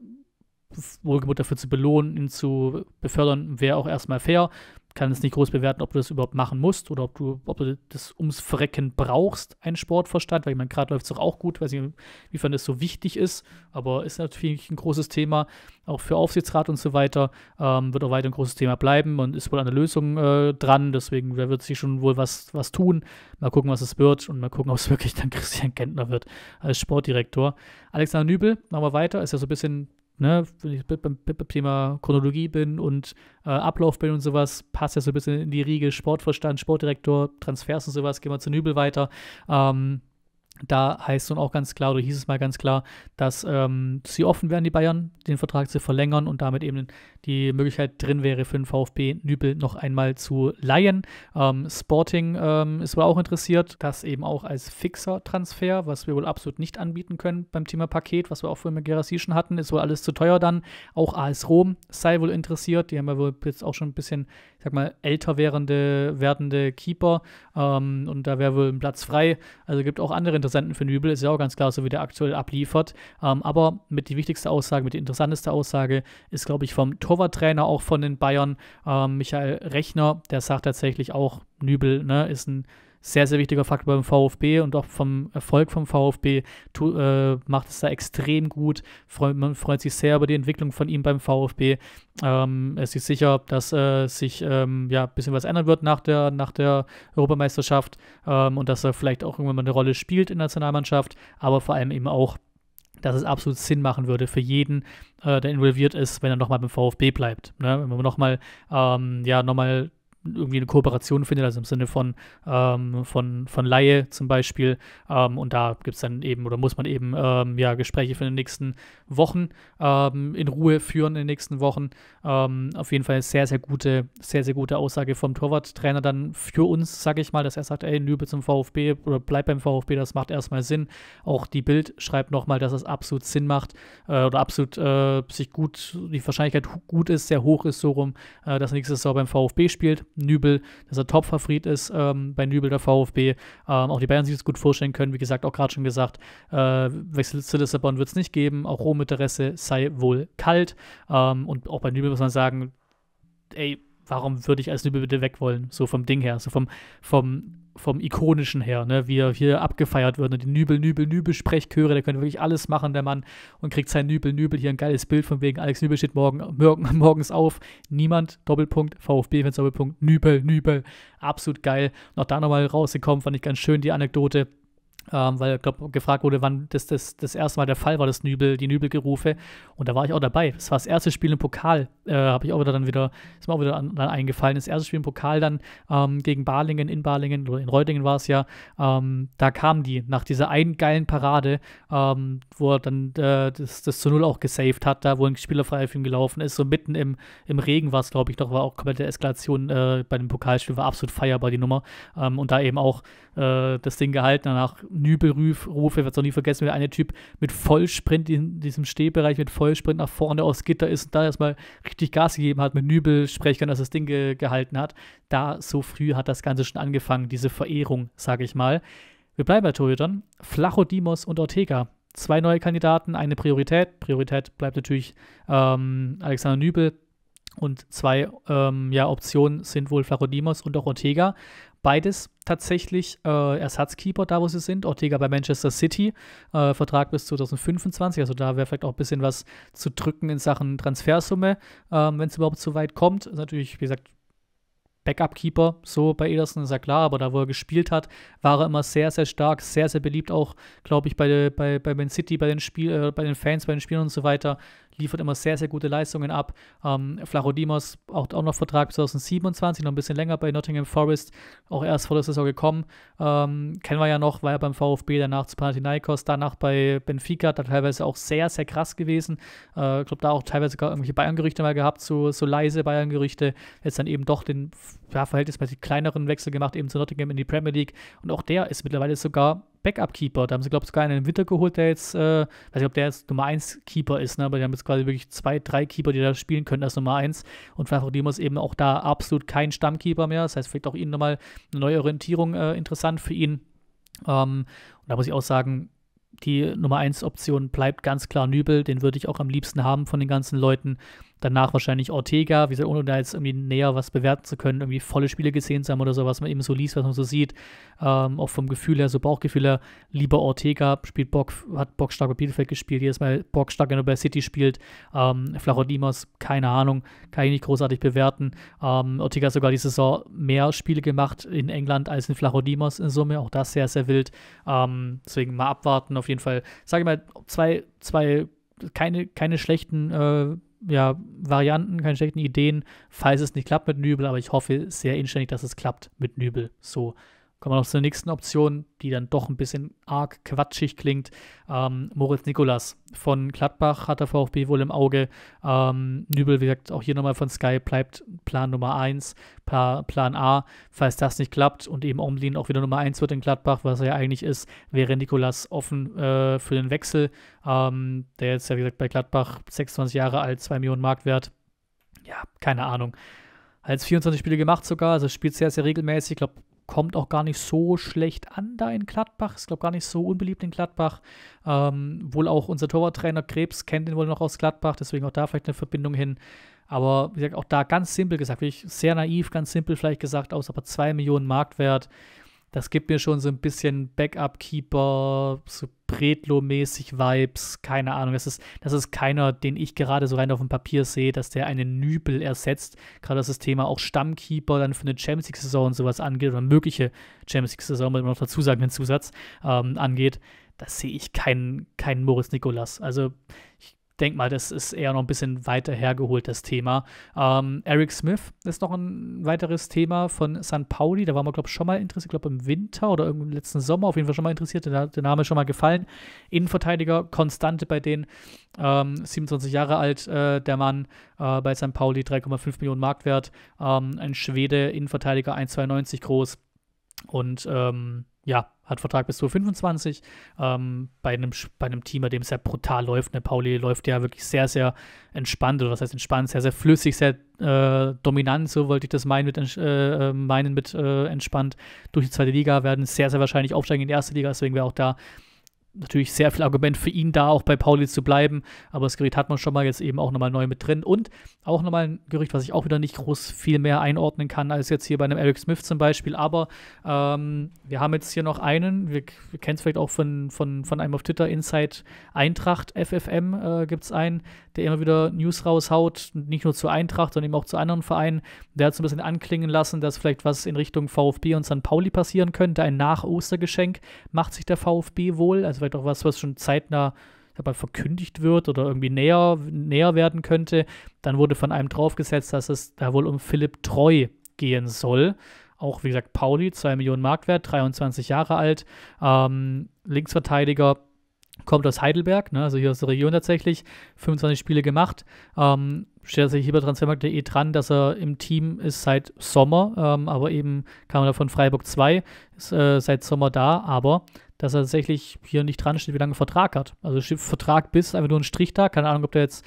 wohlgemut dafür zu belohnen, ihn zu befördern, wäre auch erstmal fair. Kann es nicht groß bewerten, ob du das überhaupt machen musst oder ob du, ob du das ums Frecken brauchst, einen Sportverstand, weil ich meine, gerade läuft es doch auch gut, weiß nicht, inwiefern das so wichtig ist, aber ist natürlich ein großes Thema, auch für Aufsichtsrat und so weiter, ähm, wird auch weiter ein großes Thema bleiben und ist wohl an der Lösung äh, dran, deswegen da wird sich schon wohl was, was tun. Mal gucken, was es wird und mal gucken, (laughs) ob es wirklich dann Christian Kentner wird als Sportdirektor. Alexander Nübel, machen wir weiter, ist ja so ein bisschen ne, wenn ich beim, Thema Chronologie bin und äh, Ablauf bin und sowas, passt ja so ein bisschen in die Riege Sportverstand, Sportdirektor, Transfers und sowas, gehen wir zu Nübel weiter. Ähm, da heißt nun auch ganz klar, oder hieß es mal ganz klar, dass ähm, sie offen wären, die Bayern, den Vertrag zu verlängern und damit eben die Möglichkeit drin wäre, für den VfB Nübel noch einmal zu leihen. Ähm, Sporting ähm, ist wohl auch interessiert, das eben auch als fixer Transfer, was wir wohl absolut nicht anbieten können beim Thema Paket, was wir auch vorhin mit Gerassi schon hatten, ist wohl alles zu teuer dann. Auch AS Rom sei wohl interessiert, die haben ja wohl jetzt auch schon ein bisschen, ich sag mal, älter werdende, werdende Keeper ähm, und da wäre wohl ein Platz frei. Also gibt auch andere Interessen für Nübel, ist ja auch ganz klar, so wie der aktuell abliefert. Ähm, aber mit die wichtigste Aussage, mit die interessanteste Aussage ist, glaube ich, vom Torwarttrainer auch von den Bayern, ähm, Michael Rechner, der sagt tatsächlich auch, Nübel ne, ist ein sehr, sehr wichtiger Faktor beim VfB und auch vom Erfolg vom VfB tu, äh, macht es da extrem gut. Freu, man freut sich sehr über die Entwicklung von ihm beim VfB. Ähm, es ist sicher, dass äh, sich ähm, ja, ein bisschen was ändern wird nach der, nach der Europameisterschaft ähm, und dass er vielleicht auch irgendwann mal eine Rolle spielt in der Nationalmannschaft, aber vor allem eben auch dass es absolut Sinn machen würde für jeden, äh, der involviert ist, wenn er nochmal beim VfB bleibt. Ne? Wenn man nochmal ähm, ja, noch irgendwie eine Kooperation findet, also im Sinne von, ähm, von, von Laie zum Beispiel. Ähm, und da gibt es dann eben oder muss man eben ähm, ja, Gespräche für die nächsten Wochen ähm, in Ruhe führen in den nächsten Wochen. Ähm, auf jeden Fall sehr, sehr gute, sehr, sehr gute Aussage vom Torwarttrainer dann für uns, sage ich mal, dass er sagt, ey, Nübel zum VfB oder bleib beim VfB, das macht erstmal Sinn. Auch die Bild schreibt nochmal, dass es das absolut Sinn macht äh, oder absolut äh, sich gut, die Wahrscheinlichkeit gut ist, sehr hoch ist so rum, äh, dass nächstes Jahr beim VfB spielt Nübel, dass er Top-Favorit ist ähm, bei Nübel, der VfB. Ähm, auch die Bayern sich das gut vorstellen können. Wie gesagt, auch gerade schon gesagt, äh, Wechsel zu Lissabon wird es nicht geben. Auch Rom-Interesse sei wohl kalt. Ähm, und auch bei Nübel muss man sagen, ey, warum würde ich als Nübel bitte weg wollen? So vom Ding her, so vom, vom vom Ikonischen her, ne, wie er hier abgefeiert wird. Und ne? die Nübel, Nübel, Nübel-Sprechchöre, der könnte wirklich alles machen, der Mann, und kriegt sein Nübel, Nübel hier ein geiles Bild von wegen Alex Nübel steht morgen, morgen (laughs) morgens auf. Niemand, Doppelpunkt, VfB, Doppelpunkt, Nübel, Nübel. Absolut geil. Noch da nochmal rausgekommen, fand ich ganz schön die Anekdote ähm, weil ich glaube, gefragt wurde, wann das, das das erste Mal der Fall war, das Nübel, die Nübelgerufe. Und da war ich auch dabei. Das war das erste Spiel im Pokal. Äh, habe ich auch wieder dann wieder, ist mir auch wieder an, dann eingefallen. Das erste Spiel im Pokal dann ähm, gegen Balingen, in Balingen oder in Reutingen war es ja. Ähm, da kamen die nach dieser einen geilen Parade, ähm, wo er dann äh, das, das zu Null auch gesaved hat, da wo ein Spieler frei auf ihn gelaufen ist. So mitten im, im Regen war es, glaube ich, doch, war auch komplette Eskalation äh, bei dem Pokalspiel, war absolut feierbar die Nummer. Ähm, und da eben auch äh, das Ding gehalten. Danach Nübelrufe, wird auch nie vergessen, wie der eine Typ mit Vollsprint in diesem Stehbereich, mit Vollsprint nach vorne aufs Gitter ist und da erstmal richtig Gas gegeben hat, mit Nübelsprechern, dass das Ding ge gehalten hat. Da so früh hat das Ganze schon angefangen, diese Verehrung, sage ich mal. Wir bleiben bei Torhütern. Flachodimos und Ortega. Zwei neue Kandidaten, eine Priorität. Priorität bleibt natürlich ähm, Alexander Nübel, und zwei ähm, ja, Optionen sind wohl Flachodimos und auch Ortega. Beides tatsächlich äh, Ersatzkeeper, da wo sie sind. Ortega bei Manchester City, äh, Vertrag bis 2025. Also da wäre vielleicht auch ein bisschen was zu drücken in Sachen Transfersumme, ähm, wenn es überhaupt so weit kommt. Ist natürlich, wie gesagt, Backup-Keeper, so bei Ederson ist ja klar, aber da, wo er gespielt hat, war er immer sehr, sehr stark, sehr, sehr beliebt, auch, glaube ich, bei, bei, bei Man City, bei den, Spiel, äh, bei den Fans, bei den Spielern und so weiter, liefert immer sehr, sehr gute Leistungen ab. Ähm, Flachodimos auch, auch noch Vertrag 2027, noch ein bisschen länger bei Nottingham Forest, auch erst vor der Saison gekommen. Ähm, kennen wir ja noch, war ja beim VfB, danach zu Panathinaikos, danach bei Benfica, da teilweise auch sehr, sehr krass gewesen. Äh, ich äh, glaube, da auch teilweise sogar irgendwelche Bayern-Gerüchte mal gehabt, so, so leise Bayern-Gerüchte, jetzt dann eben doch den ja, verhältnismäßig kleineren Wechsel gemacht, eben zu Nottingham in die Premier League. Und auch der ist mittlerweile sogar Backup-Keeper. Da haben sie, glaube ich, sogar einen Winter geholt, der jetzt, äh, weiß nicht, ob der jetzt Nummer 1-Keeper ist, ne? aber die haben jetzt quasi wirklich zwei, drei Keeper, die da spielen können als Nummer 1. Und Fafrodimo ist eben auch da absolut kein Stammkeeper mehr. Das heißt, vielleicht auch ihnen nochmal eine neue Orientierung äh, interessant für ihn. Ähm, und da muss ich auch sagen, die Nummer 1 Option bleibt ganz klar Nübel. Den würde ich auch am liebsten haben von den ganzen Leuten danach wahrscheinlich Ortega, wie gesagt, ohne da jetzt irgendwie näher was bewerten zu können, irgendwie volle Spiele gesehen zu haben oder so, was man eben so liest, was man so sieht, ähm, auch vom Gefühl her, so Bauchgefühl her, lieber Ortega, spielt Bock, hat bockstark bei Bielefeld gespielt, jedes Mal bockstark, wenn er bei City spielt, ähm, Flachodimos, keine Ahnung, kann ich nicht großartig bewerten, ähm, Ortega hat sogar diese Saison mehr Spiele gemacht in England als in Flachodimos in Summe, auch das sehr, sehr wild, ähm, deswegen mal abwarten, auf jeden Fall, sage ich mal, zwei, zwei keine, keine schlechten äh, ja, Varianten, keine schlechten Ideen, falls es nicht klappt mit Nübel, aber ich hoffe sehr inständig, dass es klappt mit Nübel. So, Kommen wir noch zur nächsten Option, die dann doch ein bisschen arg quatschig klingt. Ähm, Moritz Nikolas von Gladbach hat der VfB wohl im Auge. Ähm, Nübel, wie gesagt, auch hier nochmal von Sky bleibt Plan Nummer 1, Plan A. Falls das nicht klappt und eben Omlin auch wieder Nummer 1 wird in Gladbach, was er ja eigentlich ist, wäre Nikolas offen äh, für den Wechsel. Ähm, der jetzt, ja wie gesagt, bei Gladbach 26 Jahre alt, 2 Millionen Marktwert. Ja, keine Ahnung als 24 Spiele gemacht sogar, also spielt sehr, sehr regelmäßig. Ich glaube, kommt auch gar nicht so schlecht an da in Gladbach. Ist, glaube gar nicht so unbeliebt in Gladbach. Ähm, wohl auch unser Torwarttrainer Krebs kennt ihn wohl noch aus Gladbach, deswegen auch da vielleicht eine Verbindung hin. Aber wie gesagt, auch da ganz simpel gesagt, wirklich sehr naiv, ganz simpel vielleicht gesagt aus, aber 2 Millionen Marktwert. Das gibt mir schon so ein bisschen Backup-Keeper, so Bredlo-mäßig Vibes, keine Ahnung. Das ist, das ist keiner, den ich gerade so rein auf dem Papier sehe, dass der einen Nübel ersetzt. Gerade das Thema auch Stammkeeper dann für eine Champions League-Saison und sowas angeht, oder mögliche Champions League-Saison, muss man noch dazu sagen, den Zusatz ähm, angeht. da sehe ich keinen kein Moritz Nikolas. Also denke mal, das ist eher noch ein bisschen weiter hergeholt, das Thema. Ähm, Eric Smith ist noch ein weiteres Thema von San Pauli. Da waren wir, glaube ich, schon mal interessiert. Ich glaube, im Winter oder im letzten Sommer auf jeden Fall schon mal interessiert. Der, der Name ist schon mal gefallen. Innenverteidiger, Konstante bei denen. Ähm, 27 Jahre alt, äh, der Mann äh, bei San Pauli, 3,5 Millionen Marktwert. Ähm, ein Schwede, Innenverteidiger, 1,92 groß. Und ähm, ja, hat Vertrag bis zu 25. Ähm, bei, einem, bei einem Team, bei dem es sehr brutal läuft, ne, Pauli läuft ja wirklich sehr, sehr entspannt, oder was heißt entspannt, sehr, sehr flüssig, sehr äh, dominant, so wollte ich das meinen mit, äh, äh, meinen mit äh, entspannt. Durch die zweite Liga werden sehr, sehr wahrscheinlich aufsteigen in die erste Liga, deswegen wäre auch da natürlich sehr viel Argument für ihn da, auch bei Pauli zu bleiben. Aber das Gerücht hat man schon mal jetzt eben auch nochmal neu mit drin. Und auch nochmal ein Gerücht, was ich auch wieder nicht groß viel mehr einordnen kann als jetzt hier bei einem Eric Smith zum Beispiel. Aber ähm, wir haben jetzt hier noch einen, wir, wir kennen es vielleicht auch von, von, von einem auf Twitter, Inside Eintracht FFM äh, gibt es einen, der immer wieder News raushaut, nicht nur zur Eintracht, sondern eben auch zu anderen Vereinen. Der hat so ein bisschen anklingen lassen, dass vielleicht was in Richtung VfB und St. Pauli passieren könnte. Ein Nach-Ostergeschenk macht sich der VfB wohl. Also vielleicht auch was, was schon zeitnah mal, verkündigt wird oder irgendwie näher, näher werden könnte. Dann wurde von einem draufgesetzt, dass es da wohl um Philipp Treu gehen soll. Auch wie gesagt, Pauli, 2 Millionen Marktwert, 23 Jahre alt, ähm, Linksverteidiger, kommt aus Heidelberg, ne, also hier aus der Region tatsächlich, 25 Spiele gemacht. Ähm, steht tatsächlich hier bei transfermarkt.de dran, dass er im Team ist seit Sommer, ähm, aber eben kam er von Freiburg 2, ist äh, seit Sommer da, aber dass er tatsächlich hier nicht dran steht, wie lange Vertrag hat. Also Vertrag bis einfach nur ein Strich da. Keine Ahnung, ob der jetzt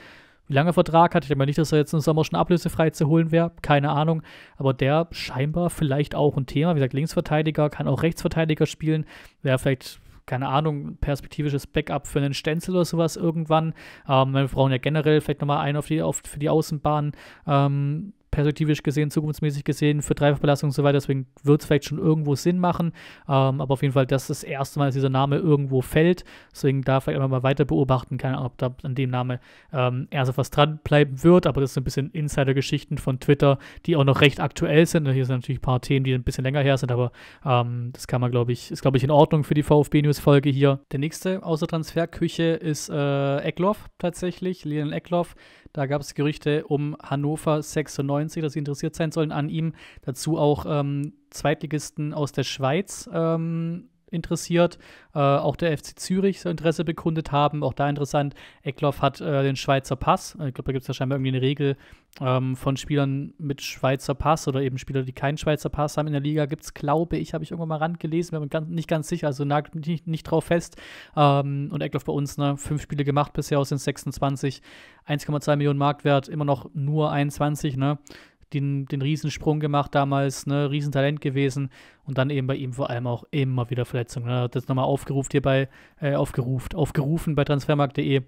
wie lange Vertrag hat. Ich denke mal nicht, dass er jetzt im Sommer schon ablösefrei zu holen wäre. Keine Ahnung. Aber der scheinbar vielleicht auch ein Thema. Wie gesagt, Linksverteidiger, kann auch Rechtsverteidiger spielen. Wäre vielleicht keine Ahnung, perspektivisches Backup für einen Stenzel oder sowas irgendwann. Ähm, wir brauchen ja generell vielleicht nochmal einen auf die, auf, für die Außenbahn. Ähm, perspektivisch gesehen, zukunftsmäßig gesehen, für Dreifachbelastung und so weiter. Deswegen wird es vielleicht schon irgendwo Sinn machen. Ähm, aber auf jeden Fall, das ist das erste Mal, dass dieser Name irgendwo fällt. Deswegen darf ich einfach mal weiter beobachten. Keine Ahnung, ob da an dem Name ähm, erst etwas dranbleiben wird. Aber das sind ein bisschen Insider-Geschichten von Twitter, die auch noch recht aktuell sind. Und hier sind natürlich ein paar Themen, die ein bisschen länger her sind. Aber ähm, das kann man, glaube ich, ist, glaube ich, in Ordnung für die VfB-News-Folge hier. Der nächste außer Transferküche ist äh, Eckloff tatsächlich, Leon Eckloff da gab es Gerüchte um Hannover 96, dass sie interessiert sein sollen an ihm. Dazu auch ähm, Zweitligisten aus der Schweiz ähm, interessiert. Äh, auch der FC Zürich so Interesse bekundet haben. Auch da interessant, Eckloff hat äh, den Schweizer Pass. Ich glaube, da gibt es ja scheinbar irgendwie eine Regel ähm, von Spielern mit Schweizer Pass oder eben Spieler, die keinen Schweizer Pass haben in der Liga. Gibt es, glaube ich, habe ich irgendwann mal randgelesen, bin ganz, nicht ganz sicher, also nagt nicht, nicht drauf fest. Ähm, und Eckloff bei uns, ne, fünf Spiele gemacht bisher aus den 26, 1,2 Millionen Marktwert, immer noch nur 21, ne? den, den Riesensprung gemacht damals, ne, Riesentalent gewesen und dann eben bei ihm vor allem auch immer wieder Verletzungen. Ne? Hat das nochmal aufgerufen hier bei, äh, aufgerufen, aufgerufen bei transfermarkt.de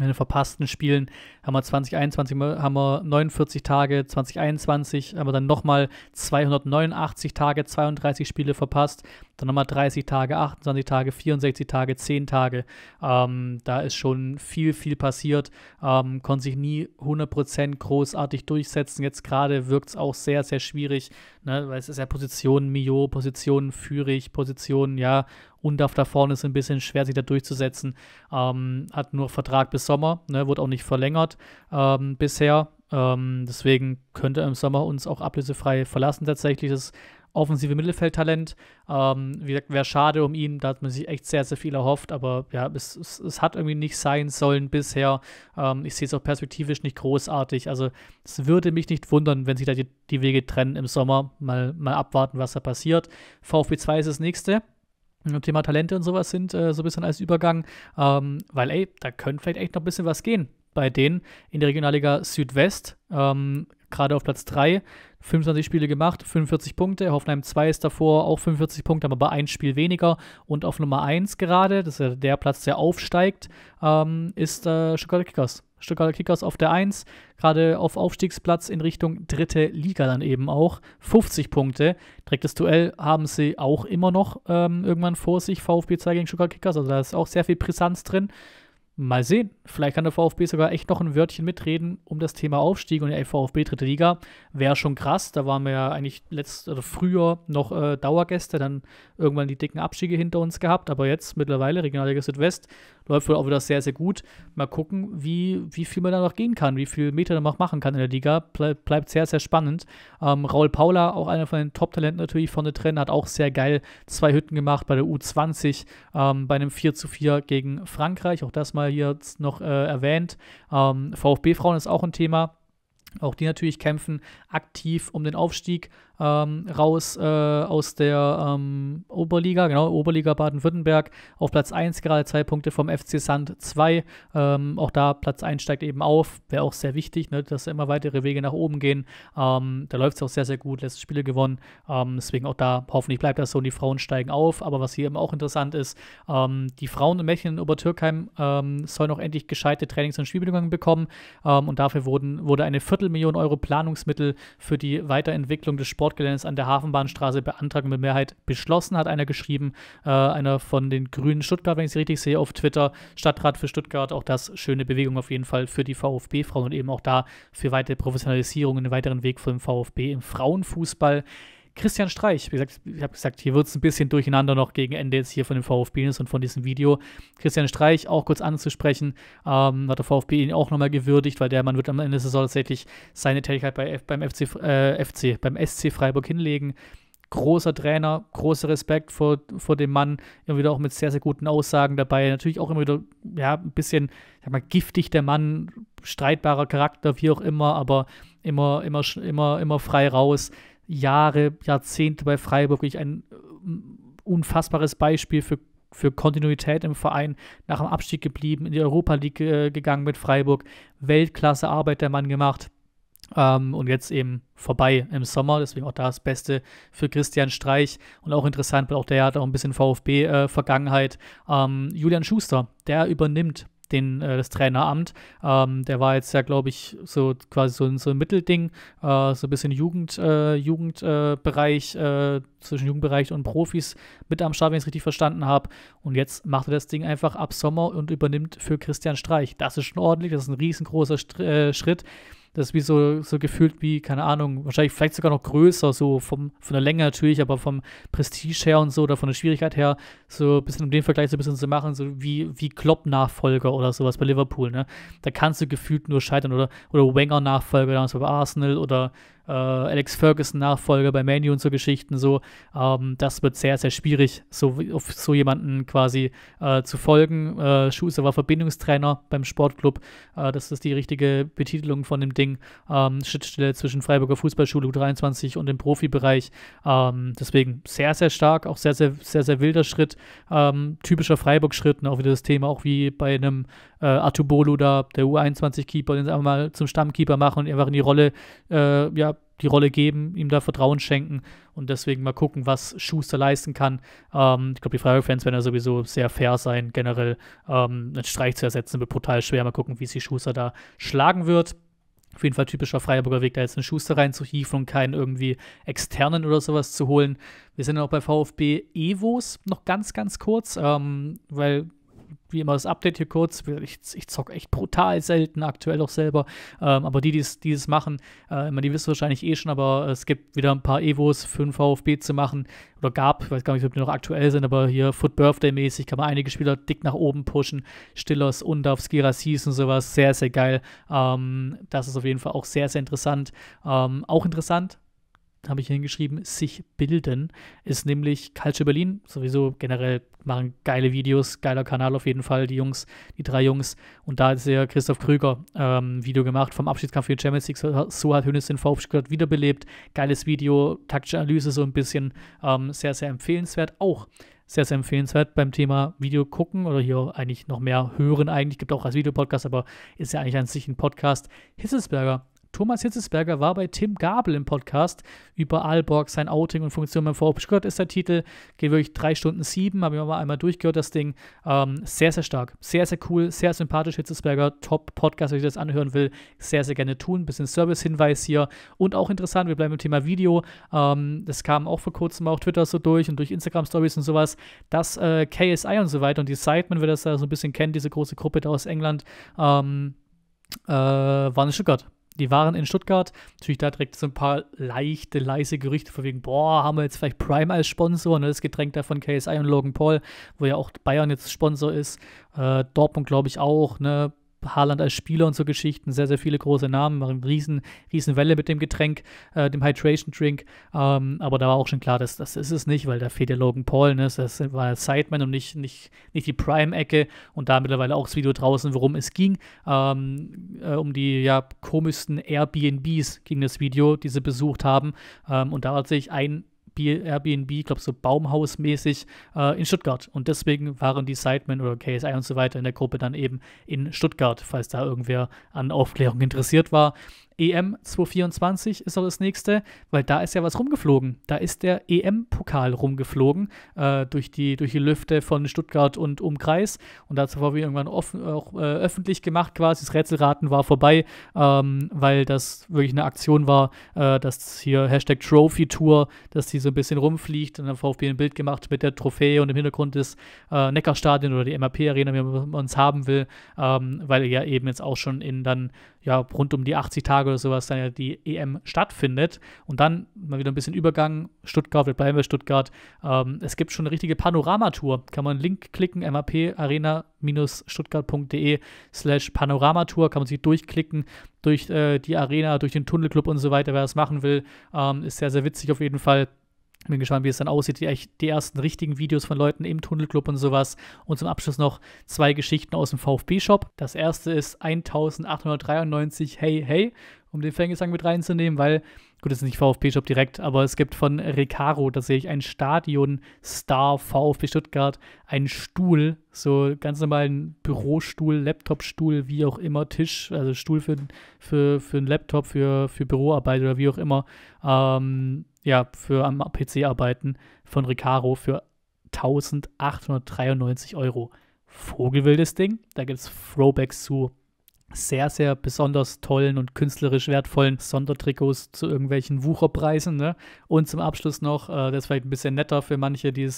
in den verpassten Spielen haben wir 2021 haben wir 49 Tage, 2021 haben wir dann nochmal 289 Tage, 32 Spiele verpasst, dann nochmal 30 Tage, 28 Tage, 64 Tage, 10 Tage. Ähm, da ist schon viel, viel passiert, ähm, konnte sich nie 100% großartig durchsetzen. Jetzt gerade wirkt es auch sehr, sehr schwierig, ne? weil es ist ja Positionen Mio, Positionen Führig, Positionen, ja, Undaf da vorne ist es ein bisschen schwer, sich da durchzusetzen. Ähm, hat nur Vertrag bis Sommer, ne, wurde auch nicht verlängert ähm, bisher. Ähm, deswegen könnte er im Sommer uns auch ablösefrei verlassen tatsächlich. Das offensive Mittelfeldtalent. Ähm, wie gesagt, wäre schade um ihn, da hat man sich echt sehr, sehr viel erhofft, aber ja, es, es, es hat irgendwie nicht sein sollen bisher. Ähm, ich sehe es auch perspektivisch nicht großartig. Also es würde mich nicht wundern, wenn sich da die, die Wege trennen im Sommer. Mal, mal abwarten, was da passiert. VfB 2 ist das nächste. Thema Talente und sowas sind, äh, so ein bisschen als Übergang, ähm, weil ey, da könnte vielleicht echt noch ein bisschen was gehen bei denen in der Regionalliga Südwest, ähm, gerade auf Platz 3, 25 Spiele gemacht, 45 Punkte, Hoffenheim 2 ist davor auch 45 Punkte, haben aber ein Spiel weniger und auf Nummer 1 gerade, das ist ja der Platz, der aufsteigt, ähm, ist äh, Stuttgart Kickers Stuttgarter Kickers auf der 1, gerade auf Aufstiegsplatz in Richtung dritte Liga dann eben auch. 50 Punkte. Direktes Duell haben sie auch immer noch ähm, irgendwann vor sich. VfB 2 gegen Stuttgarter Kickers, also da ist auch sehr viel Brisanz drin. Mal sehen, vielleicht kann der VfB sogar echt noch ein Wörtchen mitreden um das Thema Aufstieg und der VfB dritte Liga. Wäre schon krass, da waren wir ja eigentlich letzt, also früher noch äh, Dauergäste, dann irgendwann die dicken Abstiege hinter uns gehabt, aber jetzt mittlerweile Regionalliga Südwest läuft wohl auch wieder sehr, sehr gut. Mal gucken, wie, wie viel man da noch gehen kann, wie viel Meter man noch machen kann in der Liga. Ble bleibt sehr, sehr spannend. Ähm, Raul Paula, auch einer von den Top-Talenten natürlich von der Trenn, hat auch sehr geil zwei Hütten gemacht bei der U20, ähm, bei einem 4 zu 4 gegen Frankreich. Auch das mal hier noch äh, erwähnt. Ähm, VfB-Frauen ist auch ein Thema. Auch die natürlich kämpfen aktiv um den Aufstieg ähm, raus äh, aus der ähm, Oberliga, genau, Oberliga Baden-Württemberg auf Platz 1, gerade zwei Punkte vom FC Sand 2. Ähm, auch da Platz 1 steigt eben auf, wäre auch sehr wichtig, ne, dass immer weitere Wege nach oben gehen. Ähm, da läuft es auch sehr, sehr gut, letzte Spiele gewonnen. Ähm, deswegen auch da, hoffentlich bleibt das so und die Frauen steigen auf. Aber was hier eben auch interessant ist, ähm, die Frauen und Mädchen in Obertürkheim sollen auch endlich gescheite Trainings- und Spielbedingungen bekommen. und dafür wurden, wurde eine Viertelmillion Euro Planungsmittel für die Weiterentwicklung des Sports Sportgeländes an der Hafenbahnstraße beantragen mit Mehrheit beschlossen, hat einer geschrieben, äh, einer von den Grünen Stuttgart, wenn ich es richtig sehe, auf Twitter, Stadtrat für Stuttgart, auch das schöne Bewegung auf jeden Fall für die VfB-Frauen und eben auch da für weitere Professionalisierung, und einen weiteren Weg für den VfB im Frauenfußball. Christian Streich, wie gesagt, ich habe gesagt, hier wird es ein bisschen durcheinander noch gegen Ende jetzt hier von dem VfB und von diesem Video. Christian Streich auch kurz anzusprechen, ähm, hat der VfB ihn auch nochmal gewürdigt, weil der Mann wird am Ende der Saison tatsächlich seine Tätigkeit bei, beim FC, äh, FC, beim SC Freiburg hinlegen großer Trainer, großer Respekt vor, vor dem Mann, immer wieder auch mit sehr, sehr guten Aussagen dabei. Natürlich auch immer wieder, ja, ein bisschen, sag mal, giftig der Mann, streitbarer Charakter, wie auch immer, aber immer, immer, immer, immer frei raus. Jahre, Jahrzehnte bei Freiburg wirklich ein äh, unfassbares Beispiel für, für Kontinuität im Verein. Nach dem Abstieg geblieben, in die Europa League äh, gegangen mit Freiburg, Weltklasse Arbeit der Mann gemacht. Ähm, und jetzt eben vorbei im Sommer, deswegen auch das Beste für Christian Streich und auch interessant, weil auch der hat auch ein bisschen VfB-Vergangenheit. Äh, ähm, Julian Schuster, der übernimmt den, äh, das Traineramt. Ähm, der war jetzt ja, glaube ich, so quasi so, so ein Mittelding, äh, so ein bisschen Jugend, äh, Jugendbereich, äh, zwischen Jugendbereich und Profis mit am Start, wenn ich es richtig verstanden habe. Und jetzt macht er das Ding einfach ab Sommer und übernimmt für Christian Streich. Das ist schon ordentlich, das ist ein riesengroßer St äh, Schritt. Das ist wie so, so gefühlt wie, keine Ahnung, wahrscheinlich vielleicht sogar noch größer, so vom, von der Länge natürlich, aber vom Prestige her und so oder von der Schwierigkeit her, so ein bisschen um den Vergleich so ein bisschen zu machen, so wie, wie Klopp-Nachfolger oder sowas bei Liverpool, ne? Da kannst du gefühlt nur scheitern oder, oder Wenger-Nachfolger damals bei Arsenal oder äh, Alex Ferguson Nachfolger bei Manu und so Geschichten so. Ähm, das wird sehr, sehr schwierig, so auf so jemanden quasi äh, zu folgen. Äh, Schuster war Verbindungstrainer beim Sportclub. Äh, das ist die richtige Betitelung von dem Ding. Ähm, Schnittstelle zwischen Freiburger Fußballschule U23 und dem Profibereich. Ähm, deswegen sehr, sehr stark, auch sehr, sehr, sehr, sehr wilder Schritt. Ähm, typischer Freiburg-Schritt, ne? auch wieder das Thema, auch wie bei einem äh, Atubolo da, der U21-Keeper, den sie einfach mal zum Stammkeeper machen und einfach in die Rolle, äh, ja, die Rolle geben, ihm da Vertrauen schenken und deswegen mal gucken, was Schuster leisten kann. Ähm, ich glaube, die Freiburg-Fans werden ja sowieso sehr fair sein, generell ähm, einen Streich zu ersetzen, wird brutal schwer. Mal gucken, wie sich Schuster da schlagen wird. Auf jeden Fall typischer Freiburger Weg, da jetzt einen Schuster reinzuhieven und keinen irgendwie externen oder sowas zu holen. Wir sind ja auch bei VfB Evos noch ganz, ganz kurz, ähm, weil wie immer das Update hier kurz. Ich, ich zocke echt brutal selten, aktuell auch selber. Ähm, aber die, die es machen, äh, die wissen wahrscheinlich eh schon, aber es gibt wieder ein paar Evos für den VfB zu machen. Oder gab, ich weiß gar nicht, ob die noch aktuell sind, aber hier Foot Birthday-mäßig kann man einige Spieler dick nach oben pushen. Stillers, Undavs, Girasis und sowas. Sehr, sehr geil. Ähm, das ist auf jeden Fall auch sehr, sehr interessant. Ähm, auch interessant, habe ich hier hingeschrieben, sich bilden, ist nämlich Culture Berlin. Sowieso generell machen geile Videos, geiler Kanal auf jeden Fall, die Jungs, die drei Jungs. Und da hat ja Christoph Krüger ähm, Video gemacht vom Abschiedskampf für die Champions League. So hat Hönes den VfB wiederbelebt. Geiles Video, taktische Analyse so ein bisschen. Ähm, sehr, sehr empfehlenswert. Auch sehr, sehr empfehlenswert beim Thema Video gucken oder hier eigentlich noch mehr hören eigentlich. Gibt auch als Videopodcast, aber ist ja eigentlich an sich ein Podcast. Hisselsberger Thomas Hitzesberger war bei Tim Gabel im Podcast über Alborg, sein Outing und Funktion beim VfB Stuttgart ist der Titel. Geht wirklich drei Stunden sieben, habe ich mal einmal durchgehört, das Ding. Ähm, sehr, sehr stark. Sehr, sehr cool, sehr sympathisch, Hitzesberger. Top Podcast, wenn ich das anhören will, sehr, sehr gerne tun. Bisschen Service-Hinweis hier und auch interessant, wir bleiben im Thema Video. Ähm, das kam auch vor kurzem auf Twitter so durch und durch Instagram-Stories und sowas, Das äh, KSI und so weiter und die Sidemen, wer das da so ein bisschen kennt, diese große Gruppe da aus England, ähm, äh, waren in Stuttgart die waren in Stuttgart. Natürlich da direkt so ein paar leichte, leise Gerüchte von wegen, boah, haben wir jetzt vielleicht Prime als Sponsor, ne? das Getränk da von KSI und Logan Paul, wo ja auch Bayern jetzt Sponsor ist. Äh, Dortmund glaube ich auch, ne? Haaland als Spieler und so Geschichten, sehr, sehr viele große Namen, machen riesen, riesen Welle mit dem Getränk, äh, dem Hydration Drink. Ähm, aber da war auch schon klar, dass das ist es nicht, weil da fehlt ja Logan Paul, ne? das war Sideman und nicht, nicht, nicht die Prime-Ecke und da mittlerweile auch das Video draußen, worum es ging. Ähm, äh, um die ja komischsten Airbnbs ging das Video, die sie besucht haben. Ähm, und da hat sich ein Airbnb, ich glaube so Baumhausmäßig äh, in Stuttgart. Und deswegen waren die Sidemen oder KSI und so weiter in der Gruppe dann eben in Stuttgart, falls da irgendwer an Aufklärung interessiert war. EM 224 ist auch das nächste, weil da ist ja was rumgeflogen. Da ist der EM-Pokal rumgeflogen äh, durch, die, durch die Lüfte von Stuttgart und Umkreis. Und dazu war wir irgendwann offen, äh, auch, äh, öffentlich gemacht quasi. Das Rätselraten war vorbei, ähm, weil das wirklich eine Aktion war, äh, dass hier Hashtag Trophy Tour, dass die so ein bisschen rumfliegt. Und dann VfB ein Bild gemacht mit der Trophäe und im Hintergrund des äh, Neckarstadion oder die MAP-Arena, wie man uns haben will, ähm, weil ja eben jetzt auch schon in dann ja, rund um die 80 Tage oder sowas dann ja die EM stattfindet. Und dann mal wieder ein bisschen Übergang, Stuttgart, wir bleiben bei Stuttgart. Ähm, es gibt schon eine richtige Panoramatour. Kann man einen Link klicken, MAP arena-stuttgart.de slash Panoramatour, kann man sich durchklicken durch äh, die Arena, durch den Tunnelclub und so weiter, wer das machen will. Ähm, ist sehr, sehr witzig auf jeden Fall. Bin gespannt, wie es dann aussieht. Die, die, ersten richtigen Videos von Leuten im Tunnelclub und sowas. Und zum Abschluss noch zwei Geschichten aus dem VfB-Shop. Das erste ist 1893 Hey Hey, um den Fängesang mit reinzunehmen, weil, gut, das ist nicht VfB-Shop direkt, aber es gibt von Recaro da sehe ich ein Stadion-Star VfB Stuttgart, einen Stuhl, so ganz normalen Bürostuhl, Laptopstuhl, wie auch immer, Tisch, also Stuhl für, für, für einen Laptop, für, für Büroarbeit oder wie auch immer. Ähm, ja, für am PC arbeiten von Recaro für 1893 Euro. Vogelwildes Ding. Da gibt es Throwbacks zu sehr, sehr besonders tollen und künstlerisch wertvollen Sondertrikots zu irgendwelchen Wucherpreisen. Ne? Und zum Abschluss noch, äh, das ist vielleicht ein bisschen netter für manche, die,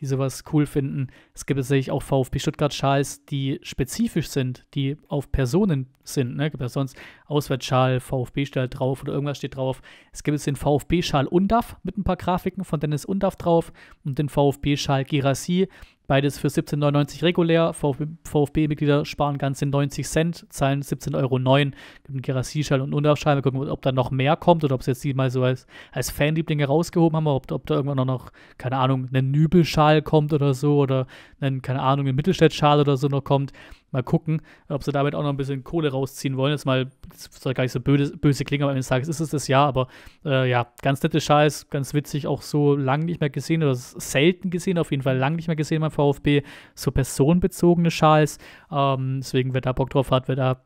die sowas cool finden. Es gibt tatsächlich auch VfB Stuttgart-Schals, die spezifisch sind, die auf Personen sind. Ne? Gibt ja sonst Auswärtsschal, VfB-Schal drauf oder irgendwas steht drauf. Es gibt jetzt den VfB-Schal Undaf mit ein paar Grafiken von Dennis Undaf drauf und den VfB-Schal Girassi Beides für 17,99 regulär. VfB-Mitglieder sparen ganze 90 Cent, zahlen 17,09 Euro. Gibt einen schal und Unterschal. Wir gucken, ob da noch mehr kommt oder ob es jetzt die mal so als, als Fanlieblinge rausgehoben haben, ob, ob da irgendwann noch, keine Ahnung, eine Nübelschal kommt oder so oder einen, keine Ahnung, eine Mittelstädtschal oder so noch kommt. Mal gucken, ob sie damit auch noch ein bisschen Kohle rausziehen wollen. Jetzt mal, das soll gar nicht so böse, böse klingen, aber eines Tages ist es das Jahr. Aber äh, ja, ganz nette Scheiß, ganz witzig, auch so lang nicht mehr gesehen oder selten gesehen, auf jeden Fall lang nicht mehr gesehen beim VfB. So personenbezogene Schals. Ähm, deswegen, wer da Bock drauf hat, wer da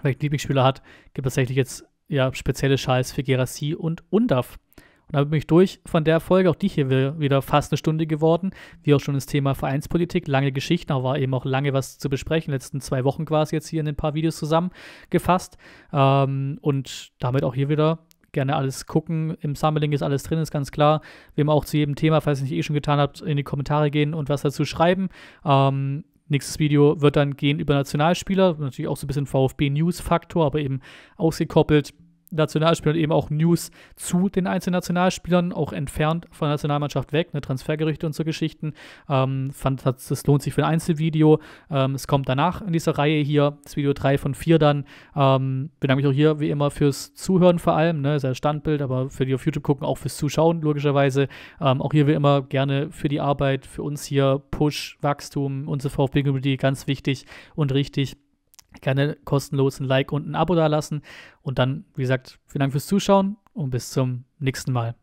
vielleicht Lieblingsspieler hat, gibt es tatsächlich jetzt ja spezielle Schals für Gerassi und Undaf. Und damit bin ich durch von der Folge. Auch die hier wieder fast eine Stunde geworden. Wie auch schon das Thema Vereinspolitik. Lange Geschichten, aber war eben auch lange was zu besprechen. Letzten zwei Wochen quasi jetzt hier in ein paar Videos zusammengefasst. Ähm, und damit auch hier wieder gerne alles gucken. Im Summerlink ist alles drin, ist ganz klar. Wem auch zu jedem Thema, falls ihr es nicht eh schon getan habt, in die Kommentare gehen und was dazu schreiben. Ähm, Nächstes Video wird dann gehen über Nationalspieler, natürlich auch so ein bisschen VfB-News-Faktor, aber eben ausgekoppelt Nationalspielern eben auch News zu den einzelnen Nationalspielern, auch entfernt von der Nationalmannschaft weg, eine Transfergerüchte und so Geschichten. Ähm, fand, das, das lohnt sich für ein Einzelvideo. Ähm, es kommt danach in dieser Reihe hier, das Video 3 von 4 dann. Ähm, bedanke mich auch hier wie immer fürs Zuhören vor allem, ne, ist ja Standbild, aber für die auf YouTube gucken, auch fürs Zuschauen logischerweise. Ähm, auch hier wie immer gerne für die Arbeit, für uns hier Push, Wachstum, unsere VfB-Community, ganz wichtig und richtig gerne kostenlos ein Like und ein Abo dalassen. Und dann, wie gesagt, vielen Dank fürs Zuschauen und bis zum nächsten Mal.